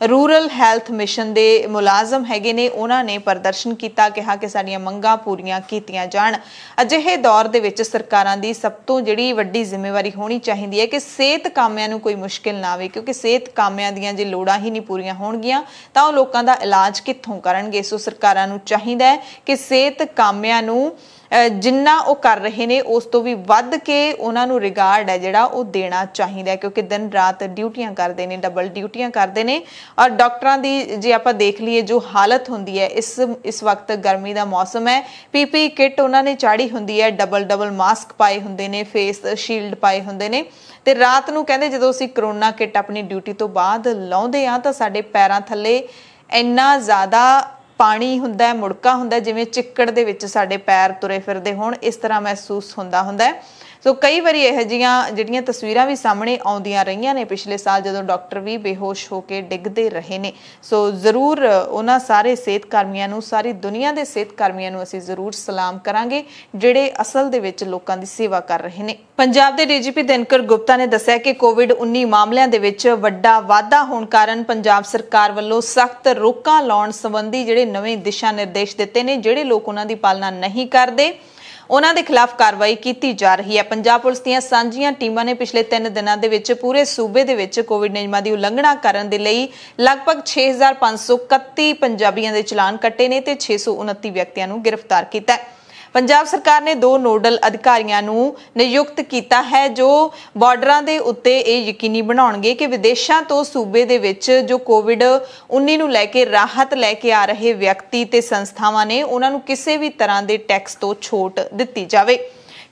ਰੂਰਲ ਹੈਲਥ ਮਿਸ਼ਨ ਦੇ ਮੁਲਾਜ਼ਮ ਹੈਗੇ ਨੇ ਉਹਨਾਂ ਨੇ ਪ੍ਰਦਰਸ਼ਨ ਕੀਤਾ ਕਿਹਾ ਕਿ ਸਾਡੀਆਂ ਮੰਗਾਂ ਪੂਰੀਆਂ ਕੀਤੀਆਂ ਜਾਣ ਅਜਿਹੇ ਦੌਰ ਦੇ ਵਿੱਚ ਸਰਕਾਰਾਂ ਦੀ ਸਭ ਤੋਂ ਜਿਹੜੀ ਵੱਡੀ ਜ਼ਿੰਮੇਵਾਰੀ ਹੋਣੀ ਚਾਹੀਦੀ ਹੈ ਕਿ ਸਿਹਤ ਕਾਮਿਆਂ ਨੂੰ ਕੋਈ ਮੁਸ਼ਕਿਲ ਨਾ ਆਵੇ ਕਿਉਂਕਿ ਸਿਹਤ ਕਾਮਿਆਂ ਦੀਆਂ ਜੇ ਲੋੜਾਂ ਹੀ ਨਹੀਂ ਪੂਰੀਆਂ ਹੋਣਗੀਆਂ ਤਾਂ ਉਹ ਲੋਕਾਂ ਦਾ ਇਲਾਜ ਕਿੱਥੋਂ ਕਰਨਗੇ ਸੋ ਸਰਕਾਰਾਂ ਨੂੰ ਚਾਹੀਦਾ ਹੈ ਕਿ ਸਿਹਤ ਕਾਮਿਆਂ ਨੂੰ ਜਿੰਨਾ ਉਹ ਕਰ ਰਹੇ ਨੇ ਉਸ ਤੋਂ ਵੀ ਵੱਧ ਕੇ ਉਹਨਾਂ ਨੂੰ ਰਿਗਾਰਡ ਹੈ ਜਿਹੜਾ ਉਹ ਦੇਣਾ ਚਾਹੀਦਾ ਹੈ ਕਿਉਂਕਿ ਦਿਨ ਰਾਤ ਡਿਊਟੀਆਂ ਕਰਦੇ ਨੇ ਡਬਲ ਡਿਊਟੀਆਂ ਕਰਦੇ ਨੇ ਔਰ ਡਾਕਟਰਾਂ ਦੀ ਜੇ ਆਪਾਂ ਦੇਖ ਲਈਏ ਜੋ ਹਾਲਤ ਹੁੰਦੀ ਹੈ ਇਸ ਇਸ ਵਕਤ ਗਰਮੀ ਦਾ ਮੌਸਮ ਹੈ ਪੀਪੀ ਕਿਟ ਉਹਨਾਂ ਨੇ ਚਾੜੀ ਹੁੰਦੀ ਹੈ ਡਬਲ ਡਬਲ ਮਾਸਕ ਪਾਏ ਹੁੰਦੇ ਨੇ ਫੇਸ ਸ਼ੀਲਡ ਪਾਏ ਹੁੰਦੇ ਨੇ ਤੇ ਰਾਤ ਨੂੰ ਕਹਿੰਦੇ ਜਦੋਂ ਅਸੀਂ ਕਰੋਨਾ ਕਿਟ ਆਪਣੀ ਡਿਊਟੀ ਤੋਂ ਬਾਅਦ ਲਾਉਂਦੇ ਆ ਤਾਂ ਸਾਡੇ ਪੈਰਾਂ ਥੱਲੇ ਇੰਨਾ ਜ਼ਿਆਦਾ ਪਾਣੀ ਹੁੰਦਾ ਹੈ ਮੁੜਕਾ ਹੁੰਦਾ ਜਿਵੇਂ ਚਿੱਕੜ ਦੇ ਵਿੱਚ ਸਾਡੇ ਪੈਰ ਤੁਰੇ ਫਿਰਦੇ ਹੋਣ ਇਸ ਤਰ੍ਹਾਂ ਮਹਿਸੂਸ ਹੁੰਦਾ ਹੁੰਦਾ ਹੈ ਸੋ ਕਈ ਵਾਰੀ ਇਹ ਜੀਆਂ ਜਿਹੜੀਆਂ ਤਸਵੀਰਾਂ ਵੀ ਸਾਹਮਣੇ ਆਉਂਦੀਆਂ ਰਹੀਆਂ ਨੇ ਪਿਛਲੇ ਸਾਲ ਜਦੋਂ ਡਾਕਟਰ ਵੀ ਬੇਹੋਸ਼ ਹੋ ਕੇ ਡਿੱਗਦੇ ਰਹੇ ਨੇ ਸੋ ਜ਼ਰੂਰ ਉਹਨਾਂ ਸਾਰੇ ਸਿਹਤ ਕਰਮੀਆਂ ਨੂੰ ਸਾਰੀ ਦੁਨੀਆ ਦੇ ਸਿਹਤ ਕਰਮੀਆਂ ਨੂੰ ਅਸੀਂ ਜ਼ਰੂਰ ਸਲਾਮ ਕਰਾਂਗੇ ਜਿਹੜੇ ਅਸਲ ਦੇ ਵਿੱਚ ਲੋਕਾਂ ਦੀ ਸੇਵਾ ਕਰ ਰਹੇ ਨੇ ਪੰਜਾਬ ਦੇ ਡੀਜੀਪੀ ਦਿਨਕਰ ਗੁਪਤਾ ਨੇ ਦੱਸਿਆ ਕਿ ਕੋਵਿਡ-19 ਮਾਮਲਿਆਂ ਦੇ ਵਿੱਚ ਵੱਡਾ ਵਾਧਾ ਹੋਣ ਕਾਰਨ ਪੰਜਾਬ ਸਰਕਾਰ ਵੱਲੋਂ ਸਖਤ ਰੋਕਾਂ ਲਾਉਣ ਸੰਬੰਧੀ ਜਿਹੜੇ ਨਵੇਂ ਦਿਸ਼ਾ ਨਿਰਦੇਸ਼ ਦਿੱਤੇ ਨੇ ਜਿਹੜੇ ਲੋਕ ਉਹਨਾਂ ਦੀ ਪਾਲਣਾ ਨਹੀਂ ਕਰਦੇ ਉਹਨਾਂ ਦੇ ਖਿਲਾਫ ਕਾਰਵਾਈ ਕੀਤੀ ਜਾ ਰਹੀ ਹੈ ਪੰਜਾਬ ਪੁਲਿਸ ਦੀਆਂ ਸਾਂਝੀਆਂ ਟੀਮਾਂ ਨੇ ਪਿਛਲੇ 3 ਦਿਨਾਂ ਦੇ ਵਿੱਚ ਪੂਰੇ ਸੂਬੇ ਦੇ ਵਿੱਚ ਕੋਵਿਡ ਨਿਯਮਾਂ ਦੀ ਉਲੰਘਣਾ ਕਰਨ ਦੇ ਲਈ ਲਗਭਗ 6531 ਪੰਜਾਬੀਆਂ ਦੇ ਚਲਾਨ ਕੱਟੇ ਨੇ ਤੇ 629 ਵਿਅਕਤੀਆਂ ਨੂੰ ਗ੍ਰਿਫਤਾਰ ਕੀਤਾ ਹੈ ਪੰਜਾਬ ਸਰਕਾਰ ਨੇ ਦੋ ਨੋਡਲ ਅਧਿਕਾਰੀਆਂ ਨੂੰ ਨਿਯੁਕਤ ਕੀਤਾ ਹੈ ਜੋ ਬਾਰਡਰਾਂ ਦੇ ਉੱਤੇ ਇਹ ਯਕੀਨੀ ਬਣਾਉਣਗੇ ਕਿ ਵਿਦੇਸ਼ਾਂ ਤੋਂ ਸੂਬੇ ਦੇ ਵਿੱਚ ਜੋ ਕੋਵਿਡ-19 ਨੂੰ ਲੈ ਕੇ ਰਾਹਤ ਲੈ ਕੇ ਆ ਰਹੇ ਵਿਅਕਤੀ ਤੇ ਸੰਸਥਾਵਾਂ ਨੇ ਉਹਨਾਂ ਨੂੰ ਕਿਸੇ ਵੀ ਤਰ੍ਹਾਂ ਦੇ ਟੈਕਸ ਤੋਂ ਛੋਟ ਦਿੱਤੀ ਜਾਵੇ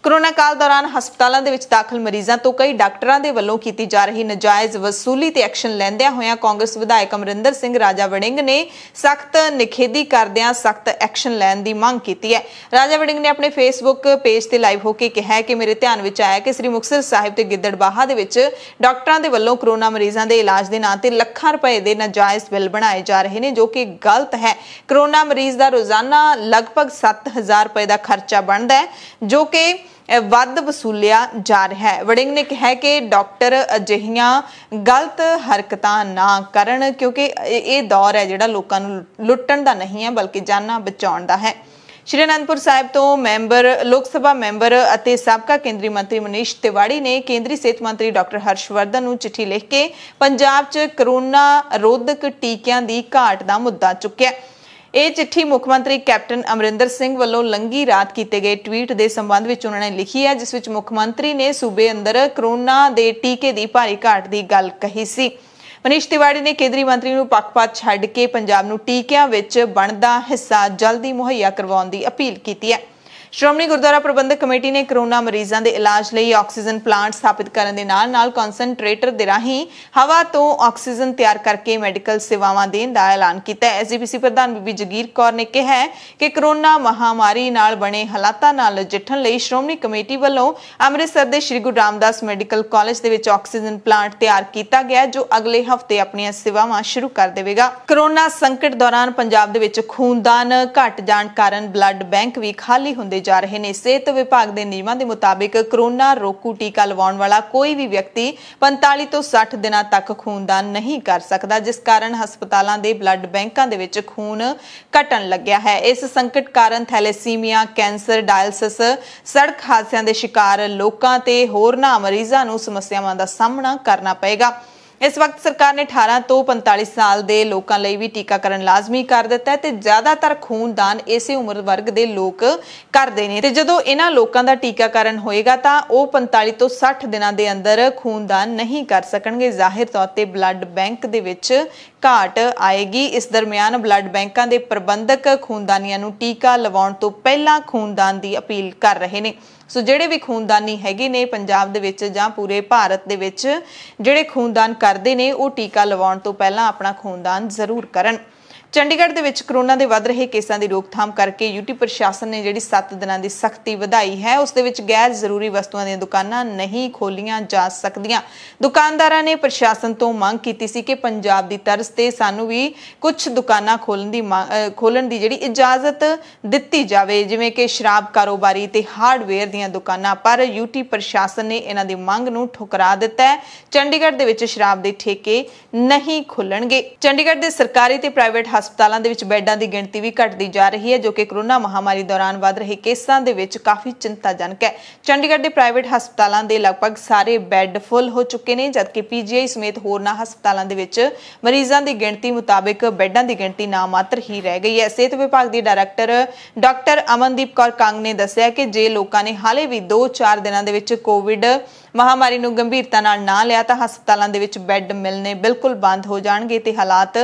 ਕਰੋਨਾ ਕਾਲ ਦੌਰਾਨ ਹਸਪਤਾਲਾਂ ਦੇ ਵਿੱਚ ਦਾਖਲ ਮਰੀਜ਼ਾਂ ਤੋਂ ਕਈ ਡਾਕਟਰਾਂ ਦੇ ਵੱਲੋਂ ਕੀਤੀ ਜਾ ਰਹੀ ਨਜਾਇਜ਼ ਵਸੂਲੀ ਤੇ ਐਕਸ਼ਨ ਲੈਂਦਿਆਂ ਹੋਇਆਂ ਕਾਂਗਰਸ ਵਿਧਾਇਕ ਅਮਰਿੰਦਰ ਸਿੰਘ ਰਾਜਾ ਵੜਿੰਗ ਨੇ ਸਖਤ ਨਿਖੇਧੀ ਕਰਦਿਆਂ ਸਖਤ ਐਕਸ਼ਨ ਲੈਣ ਦੀ ਮੰਗ ਕੀਤੀ ਹੈ ਰਾਜਾ ਵੜਿੰਗ ਨੇ ਆਪਣੇ ਫੇਸਬੁੱਕ ਪੇਜ ਤੇ ਲਾਈਵ ਹੋ ਕੇ ਕਿਹਾ ਕਿ ਮੇਰੇ ਧਿਆਨ ਵਿੱਚ ਆਇਆ ਕਿ ਸ੍ਰੀ ਮੁਕਤਸਰ ਸਾਹਿਬ ਤੇ ਗਿੱਦੜਬਾਹਾ ਦੇ ਵਿੱਚ ਡਾਕਟਰਾਂ ਦੇ ਵੱਲੋਂ ਕਰੋਨਾ ਮਰੀਜ਼ਾਂ ਦੇ ਇਲਾਜ ਦੇ ਨਾਂ ਤੇ ਲੱਖਾਂ ਰੁਪਏ ਦੇ ਨਜਾਇਜ਼ ਬਿੱਲ ਬਣਾਏ ਜਾ ਰਹੇ ਨੇ ਜੋ ਕਿ ਗਲਤ ਹੈ ਕਰੋਨਾ ਮਰੀਜ਼ ਦਾ ਰੋਜ਼ਾਨਾ ਲਗਭਗ 7000 ਰੁਪਏ ਦਾ ਖਰਚਾ ਬਣਦਾ ਹੈ ਜੋ ਕਿ ਇਹ ਵੱਧ ਵਸੂਲਿਆ ਜਾ ਰਿਹਾ ਹੈ ਵੜਿੰਗ ਨੇ ਕਿਹਾ ਕਿ ਡਾਕਟਰ ਅਜਹੀਆਂ ਗਲਤ ਹਰਕਤਾਂ ਨਾ ਕਰਨ ਕਿਉਂਕਿ ਇਹ ਦੌਰ ਹੈ ਜਿਹੜਾ ਲੋਕਾਂ ਨੂੰ ਲੁੱਟਣ ਦਾ ਨਹੀਂ ਹੈ ਬਲਕਿ ਜਾਨਾਂ ਬਚਾਉਣ ਦਾ ਹੈ ਸ਼੍ਰੀ ਅਨੰਦਪੁਰ ਸਾਹਿਬ ਤੋਂ ਮੈਂਬਰ ਲੋਕ ਸਭਾ ਮੈਂਬਰ ਅਤੇ ਸਾਬਕਾ ਕੇਂਦਰੀ ਮੰਤਰੀ ਮਨੀਸ਼ ਤਿਵਾੜੀ ਨੇ ਕੇਂਦਰੀ ਸਿਹਤ ਮੰਤਰੀ ਡਾਕਟਰ ਹਰਸ਼ਵਰਧਨ ਨੂੰ ਚਿੱਠੀ ਲਿਖ ਕੇ ਪੰਜਾਬ 'ਚ ਕਰੋਨਾ ਰੋਧਕ ਟੀਕਿਆਂ ਦੀ ਘਾਟ ਦਾ ਮੁੱਦਾ ਚੁੱਕਿਆ ਇਹ ਚਿੱਠੀ ਮੁੱਖ ਮੰਤਰੀ ਕੈਪਟਨ ਅਮਰਿੰਦਰ ਸਿੰਘ ਵੱਲੋਂ ਲੰਗੀ ਰਾਤ ਕੀਤੇ ਗਏ ਟਵੀਟ ਦੇ ਸੰਬੰਧ ਵਿੱਚ ਉਹਨਾਂ ਨੇ ਲਿਖੀ ਹੈ ਜਿਸ ਵਿੱਚ ਮੁੱਖ ਮੰਤਰੀ ਨੇ ਸੂਬੇ ਅੰਦਰ ਕਰੋਨਾ ਦੇ ਟੀਕੇ ਦੀ ਭਾਰੀ ਘਾਟ ਦੀ ਗੱਲ ਕਹੀ ਸੀ ਮਨੀਸ਼ ਤਿਵਾੜੀ ਨੇ ਕੇਂਦਰੀ ਮੰਤਰੀ ਨੂੰ ਪੱਖਪਾਤ ਛੱਡ ਕੇ ਪੰਜਾਬ ਨੂੰ ਟੀਕਿਆਂ ਵਿੱਚ ਬਣਦਾ ਹਿੱਸਾ ਜਲਦੀ ਮੁਹੱਈਆ ਕਰਵਾਉਣ ਦੀ ਅਪੀਲ ਕੀਤੀ ਹੈ ਸ਼੍ਰੋਮਣੀ ਗੁਰਦੁਆਰਾ ਪ੍ਰਬੰਧਕ ਕਮੇਟੀ ਨੇ ਕਰੋਨਾ ਮਰੀਜ਼ਾਂ ਦੇ ਇਲਾਜ ਲਈ ਆਕਸੀਜਨ ਪਲਾਂਟ ਸਥਾਪਿਤ ਕਰਨ ਦੇ ਨਾਲ-ਨਾਲ ਕਨਸੈਂਟਰੇਟਰ ਦੇ ਰਾਹੀਂ ਹਵਾ ਤੋਂ ਆਕਸੀਜਨ ਤਿਆਰ ਕਰਕੇ ਮੈਡੀਕਲ ਸੇਵਾਵਾਂ ਦੇਣ ਦਾ ਐਲਾਨ ਕੀਤਾ ਹੈ ਐਸਜੀਪੀਸੀ ਪ੍ਰਧਾਨ ਬੀਬੀ ਜਗੀਰ ਕੌਰ ਨੇ ਕਿਹਾ ਕਿ ਕਰੋਨਾ ਮਹਾਮਾਰੀ ਨਾਲ ਬਣੇ ਹਾਲਾਤਾਂ ਨਾਲ ਜਿੱਠਣ ਲਈ ਸ਼੍ਰੋਮਣੀ ਕਮੇਟੀ ਵੱਲੋਂ ਅੰਮ੍ਰਿਤਸਰ ਦੇ ਸ਼੍ਰੀ ਗੁਰੂ ਰਾਮਦਾਸ ਮੈਡੀਕਲ ਕਾਲਜ ਦੇ ਵਿੱਚ ਆਕਸੀਜਨ ਪਲਾਂਟ ਤਿਆਰ ਕੀਤਾ ਗਿਆ ਜੋ ਅਗਲੇ ਹਫ਼ਤੇ ਆਪਣੀਆਂ ਸੇਵਾਵਾਂ ਸ਼ੁਰੂ ਕਰ ਦੇਵੇਗਾ ਕਰੋਨਾ ਸੰਕਟ ਦੌਰਾਨ ਪੰਜਾਬ ਦੇ ਵਿੱਚ ਖੂਨਦਾਨ ਘਟ ਜਾਣ ਕਾਰਨ ਬਲੱਡ ਬੈਂਕ ਵੀ ਖਾਲੀ ਹੁੰਦੇ ਜਾ ਰਹੇ ਨੇ ਸਿਹਤ ਵਿਭਾਗ ਦੇ ਨਿਯਮਾਂ ਦੇ ਮੁਤਾਬਿਕ ਕਰੋਨਾ ਰੋਕੂ ਟੀਕਾ ਲਵਾਉਣ ਵਾਲਾ ਕੋਈ ਵੀ ਵਿਅਕਤੀ 45 ਤੋਂ 60 ਦਿਨਾਂ ਤੱਕ ਖੂਨਦਾਨ ਨਹੀਂ ਕਰ ਸਕਦਾ ਜਿਸ ਕਾਰਨ ਹਸਪਤਾਲਾਂ ਦੇ ਬਲੱਡ ਬੈਂਕਾਂ ਦੇ ਵਿੱਚ ਖੂਨ ਘਟਣ ਲੱਗਿਆ ਹੈ ਇਸ ਸੰਕਟ ਕਾਰਨ ਥੈਲੇਸੀਮੀਆ ਕੈਂਸਰ ਡਾਇਲਸਿਸ ਸੜਕ ਹਾਦਸਿਆਂ ਦੇ ਸ਼ਿਕਾਰ ਲੋਕਾਂ ਤੇ ਹੋਰਨਾਂ ਮਰੀਜ਼ਾਂ ਨੂੰ ਸਮੱਸਿਆਵਾਂ ਦਾ ਸਾਹਮਣਾ ਕਰਨਾ ਪਏਗਾ ਇਸ ਵਕਤ ਸਰਕਾਰ ਨੇ 18 ਤੋਂ 45 ਸਾਲ ਦੇ ਲੋਕਾਂ ਲਈ ਵੀ ਟੀਕਾਕਰਨ ਲਾਜ਼ਮੀ ਕਰ ਦਿੱਤਾ ਹੈ ਤੇ ਜ਼ਿਆਦਾਤਰ ਖੂਨਦਾਨ ਇਸੇ ਉਮਰ ਵਰਗ ਦੇ ਲੋਕ ਕਰਦੇ ਨੇ ਤੇ ਜਦੋਂ ਇਹਨਾਂ ਲੋਕਾਂ ਦਾ ਟੀਕਾਕਰਨ ਹੋਏਗਾ ਤਾਂ ਉਹ 45 ਤੋਂ 60 ਦਿਨਾਂ ਦੇ ਅੰਦਰ ਖੂਨਦਾਨ ਨਹੀਂ ਕਰ ਸਕਣਗੇ ਜ਼ਾਹਿਰ ਤੌਰ ਤੇ ਬਲੱਡ ਬੈਂਕ ਦੇ ਵਿੱਚ ਘਾਟ ਆਏਗੀ ਇਸ ਦਰਮਿਆਨ ਬਲੱਡ ਬੈਂਕਾਂ ਦੇ ਪ੍ਰਬੰਧਕ ਖੂਨਦਾਨੀਆਂ ਨੂੰ ਟੀਕਾ ਲਵਾਉਣ ਤੋਂ ਪਹਿਲਾਂ ਖੂਨਦਾਨ ਦੀ ਅਪੀਲ ਕਰ ਰਹੇ ਨੇ ਸੋ ਜਿਹੜੇ ਵੀ ਖੂਨਦਾਨੀ ਹੈਗੇ ਨੇ ਪੰਜਾਬ ਦੇ ਵਿੱਚ ਜਾਂ ਪੂਰੇ ਭਾਰਤ ਦੇ ਵਿੱਚ ਜਿਹੜੇ ਖੂਨਦਾਨ ਕਰਦੇ ਨੇ ਉਹ ਟੀਕਾ ਲਵਾਉਣ ਤੋਂ ਪਹਿਲਾਂ ਆਪਣਾ ਖੂਨਦਾਨ ਜ਼ਰੂਰ ਕਰਨ ਚੰਡੀਗੜ੍ਹ ਦੇ ਵਿੱਚ ਕਰੋਨਾ ਦੇ ਵੱਧ ਰਹੇ ਕੇਸਾਂ ਦੀ ਰੋਕਥਾਮ ਕਰਕੇ ਯੂਟੀ ਪ੍ਰਸ਼ਾਸਨ ਨੇ ਜਿਹੜੀ 7 ਦਿਨਾਂ ਦੀ ਸਖਤੀ ਵਧਾਈ ਹੈ ਉਸ ਦੇ ਵਿੱਚ ਗੈਰ ਜ਼ਰੂਰੀ ਵਸਤੂਆਂ ਦੀਆਂ ਦੁਕਾਨਾਂ ਨਹੀਂ ਖੋਲੀਆਂ ਜਾ ਸਕਦੀਆਂ ਦੁਕਾਨਦਾਰਾਂ ਨੇ ਪ੍ਰਸ਼ਾਸਨ ਤੋਂ ਮੰਗ ਕੀਤੀ ਸੀ ਕਿ ਪੰਜਾਬ ਦੀ ਤਰਜ਼ ਤੇ ਸਾਨੂੰ ਵੀ ਕੁਝ ਦੁਕਾਨਾਂ ਖੋਲਣ ਦੀ ਖੋਲਣ ਦੀ ਜਿਹੜੀ ਇਜਾਜ਼ਤ ਦਿੱਤੀ ਜਾਵੇ ਜਿਵੇਂ ਕਿ ਸ਼ਰਾਬ ਕਾਰੋਬਾਰੀ ਤੇ ਹਾਰਡਵੇਅਰ ਦੀਆਂ ਦੁਕਾਨਾਂ ਪਰ ਯੂਟੀ ਪ੍ਰਸ਼ਾਸਨ ਨੇ ਇਹਨਾਂ ਦੀ ਮੰਗ ਨੂੰ ਠੁਕਰਾ ਦਿੱਤਾ ਹੈ ਚੰਡੀਗੜ੍ਹ ਦੇ ਵਿੱਚ ਸ਼ਰਾਬ ਦੇ ਠੇਕੇ ਨਹੀਂ ਖੁੱਲਣਗੇ ਚੰਡੀਗੜ੍ਹ ਦੇ ਸਰਕਾਰੀ ਤੇ ਪ੍ਰਾਈਵੇਟ ਹਸਪਤਾਲਾਂ ਦੇ ਵਿੱਚ ਬੈੱਡਾਂ ਦੀ ਗਿਣਤੀ ਵੀ ਘਟਦੀ ਜਾ ਰਹੀ ਹੈ ਜੋ ਕਿ ਕਰੋਨਾ ਮਹਾਮਾਰੀ ਦੌਰਾਨ ਵੱਧ ਰਹੇ ਕੇਸਾਂ ਦੇ ਵਿੱਚ ਕਾਫੀ ਚਿੰਤਾਜਨਕ ਹੈ ਚੰਡੀਗੜ੍ਹ ਦੇ ਪ੍ਰਾਈਵੇਟ ਹਸਪਤਾਲਾਂ ਦੇ ਲਗਭਗ ਸਾਰੇ ਬੈੱਡ ਫੁੱਲ ਹੋ ਚੁੱਕੇ ਨੇ ਜਦਕਿ ਪੀਜੀਆਈ ਸਮੇਤ ਹੋਰਨਾਂ ਹਸਪਤਾਲਾਂ ਦੇ ਵਿੱਚ ਮਰੀਜ਼ਾਂ ਦੀ ਗਿਣਤੀ ਮੁਤਾਬਕ ਬੈੱਡਾਂ ਦੀ ਗਿਣਤੀ ਨਾ ਮਾਤਰ ਹੀ ਰਹਿ ਗਈ ਹੈ ਸਿਹਤ ਵਿਭਾਗ ਦੀ ਡਾਇਰੈਕਟਰ ਡਾਕਟਰ ਅਮਨਦੀਪ ਕੌਰ ਕਾਂਗ ਨੇ ਦੱਸਿਆ ਕਿ ਜੇ ਲੋਕਾਂ ਨੇ ਹਾਲੇ ਵੀ 2-4 ਦਿਨਾਂ ਦੇ ਵਿੱਚ ਕੋਵਿਡ ਮਹਾਮਾਰੀ ਨੂੰ ਗੰਭੀਰਤਾ ਨਾਲ ਨਾ ਲਿਆ ਤਾਂ ਹਸਪਤਾਲਾਂ ਦੇ ਵਿੱਚ ਬੈੱਡ ਮਿਲਨੇ ਬਿਲਕੁਲ ਬੰਦ ਹੋ ਜਾਣਗੇ ਤੇ ਹਾਲਾਤ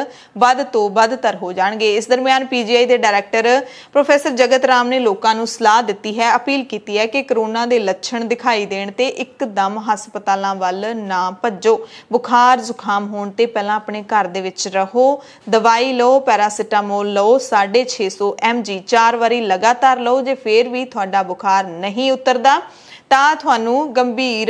ਵੱਧ ਤੋਂ ਵੱਧਤਰ ਹੋ ਜਾਣਗੇ ਇਸ ਦਰਮਿਆਨ ਪੀਜੀਆਈ ਦੇ ਡਾਇਰੈਕਟਰ ਪ੍ਰੋਫੈਸਰ ਜਗਤ ਰਾਮ ਨੇ ਲੋਕਾਂ ਨੂੰ ਸਲਾਹ ਦਿੱਤੀ ਹੈ ਅਪੀਲ ਕੀਤੀ ਹੈ ਕਿ ਕਰੋਨਾ ਦੇ ਲੱਛਣ ਦਿਖਾਈ ਦੇਣ ਤੇ ਇੱਕਦਮ ਹਸਪਤਾਲਾਂ ਵੱਲ ਨਾ ਭੱਜੋ ਬੁਖਾਰ ਜ਼ੁਕਾਮ ਹੋਣ ਤੇ ਪਹਿਲਾਂ ਆਪਣੇ ਘਰ ਦੇ ਵਿੱਚ ਰਹੋ ਦਵਾਈ ਲਓ ਪੈਰਾਸੀਟਾਮੋਲ ਲਓ 650 mg ਚਾਰ ਵਾਰੀ ਲਗਾਤਾਰ ਲਓ ਜੇ ਫੇਰ ਵੀ ਤੁਹਾਡਾ ਬੁਖਾਰ ਨਹੀਂ ਉਤਰਦਾ ਤਾਂ ਤੁਹਾਨੂੰ ਗੰਭੀਰ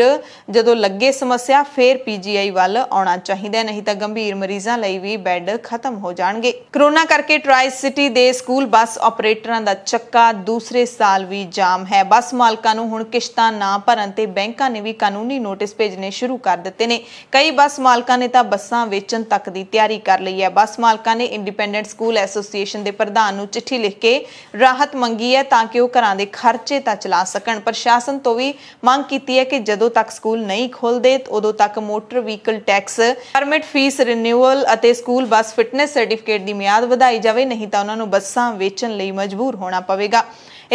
ਜਦੋਂ ਲੱਗੇ ਸਮੱਸਿਆ ਫੇਰ ਪੀਜੀਆਈ ਵੱਲ ਆਉਣਾ ਚਾਹੀਦਾ ਨਹੀਂ ਤਾਂ ਗੰਭੀਰ ਮਰੀਜ਼ਾਂ ਲਈ ਵੀ ਬੈੱਡ ਖਤਮ ਹੋ ਜਾਣਗੇ ਕਰੋਨਾ ਕਰਕੇ ਟ੍ਰਾਈ ਸਿਟੀ ਦੇ ਸਕੂਲ ਬੱਸ ਆਪਰੇਟਰਾਂ ਦਾ ਚੱਕਾ ਦੂਸਰੇ ਸਾਲ ਵੀ ਜਾਮ ਹੈ ਬੱਸ ਮਾਲਕਾਂ ਨੂੰ ਹੁਣ ਕਿਸ਼ਤਾਂ ਨਾ ਭਰਨ ਤੇ ਬੈਂਕਾਂ ਨੇ ਵੀ ਕਾਨੂੰਨੀ ਨੋਟਿਸ ਭੇਜਨੇ ਸ਼ੁਰੂ ਕਰ ਦਿੱਤੇ ਨੇ ਕਈ ਬੱਸ ਮਾਲਕਾਂ ਨੇ ਤਾਂ ਬੱਸਾਂ ਵੇਚਣ ਤੱਕ ਦੀ ਤਿਆਰੀ ਕਰ ਲਈ ਹੈ ਬੱਸ ਮਾਲਕਾਂ ਨੇ ਇੰਡੀਪੈਂਡੈਂਟ ਸਕੂਲ ਐਸੋਸੀਏਸ਼ਨ ਦੇ ਪ੍ਰਧਾਨ ਨੂੰ ਚਿੱਠੀ ਲਿਖ ਕੇ ਰਾਹਤ ਮੰਗੀ ਹੈ ਤਾਂ ਕਿ ਉਹ ਘਰਾਂ ਦੇ ਖਰਚੇ ਤਾਂ ਚਲਾ ਸਕਣ ਪ੍ਰਸ਼ਾਸਨ ਤੋਂ ਵੀ ਦੀ ਮੰਗ ਕੀਤੀ ਹੈ ਕਿ ਜਦੋਂ ਤੱਕ ਸਕੂਲ ਨਹੀਂ ਖੁੱਲਦੇ ਉਦੋਂ ਤੱਕ motor vehicle tax permit fee renewal ਅਤੇ ਸਕੂਲ ਬੱਸ ਫਿਟਨੈਸ ਸਰਟੀਫਿਕੇਟ ਦੀ ਮਿਆਦ ਵਧਾਈ ਜਾਵੇ ਨਹੀਂ ਤਾਂ ਉਹਨਾਂ ਨੂੰ ਬੱਸਾਂ ਵੇਚਣ ਲਈ ਮਜਬੂਰ ਹੋਣਾ ਪਵੇਗਾ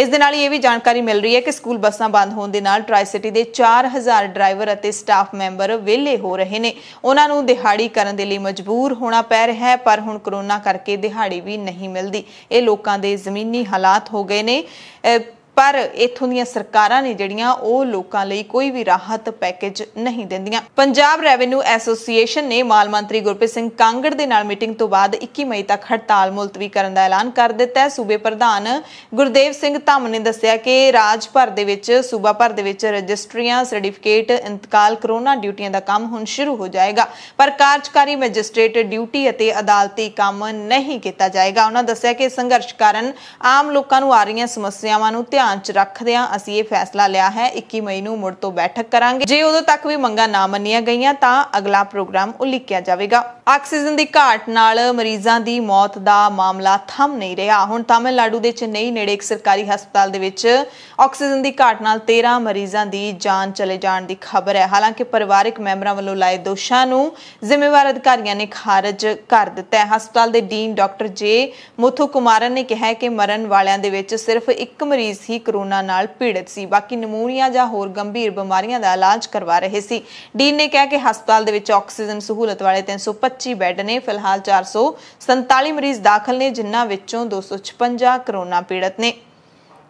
ਇਸ ਦੇ ਨਾਲ ਹੀ ਇਹ ਵੀ ਜਾਣਕਾਰੀ ਮਿਲ ਰਹੀ ਹੈ ਕਿ ਸਕੂਲ ਬੱਸਾਂ ਬੰਦ ਹੋਣ ਦੇ ਨਾਲ ਟ੍ਰਾਈ ਸਿਟੀ ਦੇ 4000 ਡਰਾਈਵਰ ਅਤੇ ਸਟਾਫ ਮੈਂਬਰ ਵਿਹਲੇ ਹੋ ਰਹੇ ਨੇ ਉਹਨਾਂ ਨੂੰ ਦਿਹਾੜੀ ਕਰਨ ਦੇ ਲਈ ਮਜਬੂਰ ਹੋਣਾ ਪੈ ਰਿਹਾ ਹੈ ਪਰ ਹੁਣ ਕਰੋਨਾ ਕਰਕੇ ਦਿਹਾੜੀ ਵੀ ਨਹੀਂ ਮਿਲਦੀ ਇਹ ਲੋਕਾਂ ਦੇ ਜ਼ਮੀਨੀ ਹਾਲਾਤ ਹੋ ਗਏ ਨੇ ਪਰ ਇਥੋਂ ਦੀਆਂ ਸਰਕਾਰਾਂ ਨੇ ਜਿਹੜੀਆਂ ਉਹ ਲੋਕਾਂ ਲਈ ਕੋਈ ਵੀ ਰਾਹਤ ਪੈਕੇਜ ਨਹੀਂ ਦਿੰਦੀਆਂ ਪੰਜਾਬ ਰੈਵਨਿਊ ਐਸੋਸੀਏਸ਼ਨ ਨੇ ਮਾਲ ਮੰਤਰੀ ਗੁਰਪ੍ਰੀਤ ਸਿੰਘ ਕਾਂਗੜ ਦੇ ਨਾਲ ਮੀਟਿੰਗ ਤੋਂ ਬਾਅਦ 21 ਮਈ ਤੱਕ ਹੜਤਾਲ ਮੁਲਤਵੀ ਕਰਨ ਦਾ ਐਲਾਨ ਕਰ ਦਿੱਤਾ ਹੈ ਸੂਬੇ ਪ੍ਰਧਾਨ ਗੁਰਦੇਵ ਸਿੰਘ ਧੰਮ ਨੇ ਦੱਸਿਆ ਕਿ ਰਾਜ ਭਰ ਦੇ ਵਿੱਚ ਸੂਬਾ ਭਰ ਦੇ ਵਿੱਚ ਰਜਿਸਟਰੀਆਂ ਸਰਟੀਫਿਕੇਟ ਇੰਤਕਾਲ ਕਰੋਨਾ ਡਿਊਟੀਆਂ ਦਾ ਕੰਮ ਹੁਣ ਸ਼ੁਰੂ ਹੋ ਜਾਏਗਾ ਪਰ ਕਾਰਜਕਾਰੀ ਮੈਜਿਸਟ੍ਰੇਟ ਡਿਊਟੀ ਅਤੇ ਅਦਾਲਤੀ ਕੰਮ ਨਹੀਂ ਕੀਤਾ ਜਾਏਗਾ ਉਹਨਾਂ ਦੱਸਿਆ ਕਿ ਸੰਘਰਸ਼ ਕਾਰਨ ਆਮ ਲੋਕਾਂ ਨੂੰ ਆ ਰਹੀਆਂ ਸਮੱਸਿਆਵਾਂ ਨੂੰ ਧਿਆਨ ਧਿਆਨ 'ਚ ਰੱਖਦਿਆਂ ਅਸੀਂ ਇਹ ਫੈਸਲਾ ਲਿਆ ਹੈ 21 ਮਈ ਨੂੰ ਮੁੜ ਤੋਂ ਬੈਠਕ ਕਰਾਂਗੇ ਜੇ ਉਦੋਂ ਤੱਕ ਵੀ ਮੰਗਾਂ ਨਾ ਮੰਨੀਆਂ ਗਈਆਂ ਤਾਂ ਅਗਲਾ ਪ੍ਰੋਗਰਾਮ ਉਲੀਕਿਆ ਜਾਵੇਗਾ ਆਕਸੀਜਨ ਦੀ ਘਾਟ ਨਾਲ ਮਰੀਜ਼ਾਂ ਦੀ ਮੌਤ ਦਾ ਮਾਮਲਾ ਥੰਮ ਨਹੀਂ ਰਿਹਾ ਹੁਣ ਤਾਮਿਲਨਾਡੂ ਦੇ ਚੇਨਈ ਨੇੜੇ ਇੱਕ ਸਰਕਾਰੀ ਹਸਪਤਾਲ ਦੇ ਵਿੱਚ ਆਕਸੀਜਨ ਦੀ ਘਾਟ ਨਾਲ 13 ਮਰੀਜ਼ਾਂ ਦੀ ਜਾਨ ਚਲੇ ਜਾਣ ਦੀ ਖਬਰ ਹੈ ਹਾਲਾਂਕਿ ਪਰਿਵਾਰਕ ਮੈਂਬਰਾਂ ਵੱਲੋਂ ਲਾਏ ਦੋਸ਼ਾਂ ਨੂੰ ਜ਼ਿੰਮੇਵਾਰ ਅਧਿਕਾਰੀਆਂ ਨੇ ਖਾਰਜ ਕਰ ਦਿੱਤਾ ਹੈ ਹਸਪਤਾਲ ਦੇ ਡੀਨ ਡਾਕਟਰ ਜੇ ਮੁਥੂ ਕੁਮਾਰਨ ਨੇ ਕਿਹਾ ਕਿ ਮਰਨ ਵਾਲਿਆਂ ਦੇ ਵਿੱਚ ਸਿਰਫ ਇੱਕ ਮਰੀਜ਼ ਹੀ ਹੀ ਕਰੋਨਾ ਨਾਲ ਪੀੜਤ ਸੀ ਬਾਕੀ ਨਮੂਨੀਆ ਜਾਂ ਹੋਰ ਗੰਭੀਰ ਬਿਮਾਰੀਆਂ ਦਾ ਇਲਾਜ ਕਰਵਾ ਰਹੇ ਸੀ ਡੀਨ ਨੇ ਕਿਹਾ ਕਿ ਹਸਪਤਾਲ ਦੇ ਵਿੱਚ ਆਕਸੀਜਨ ਸਹੂਲਤ ਵਾਲੇ 325 ਬੈੱਡ ਨੇ ਫਿਲਹਾਲ 447 ਮਰੀਜ਼ ਦਾਖਲ ਨੇ ਜਿਨ੍ਹਾਂ ਵਿੱਚੋਂ 256 ਕਰੋਨਾ ਪੀੜਤ ਨੇ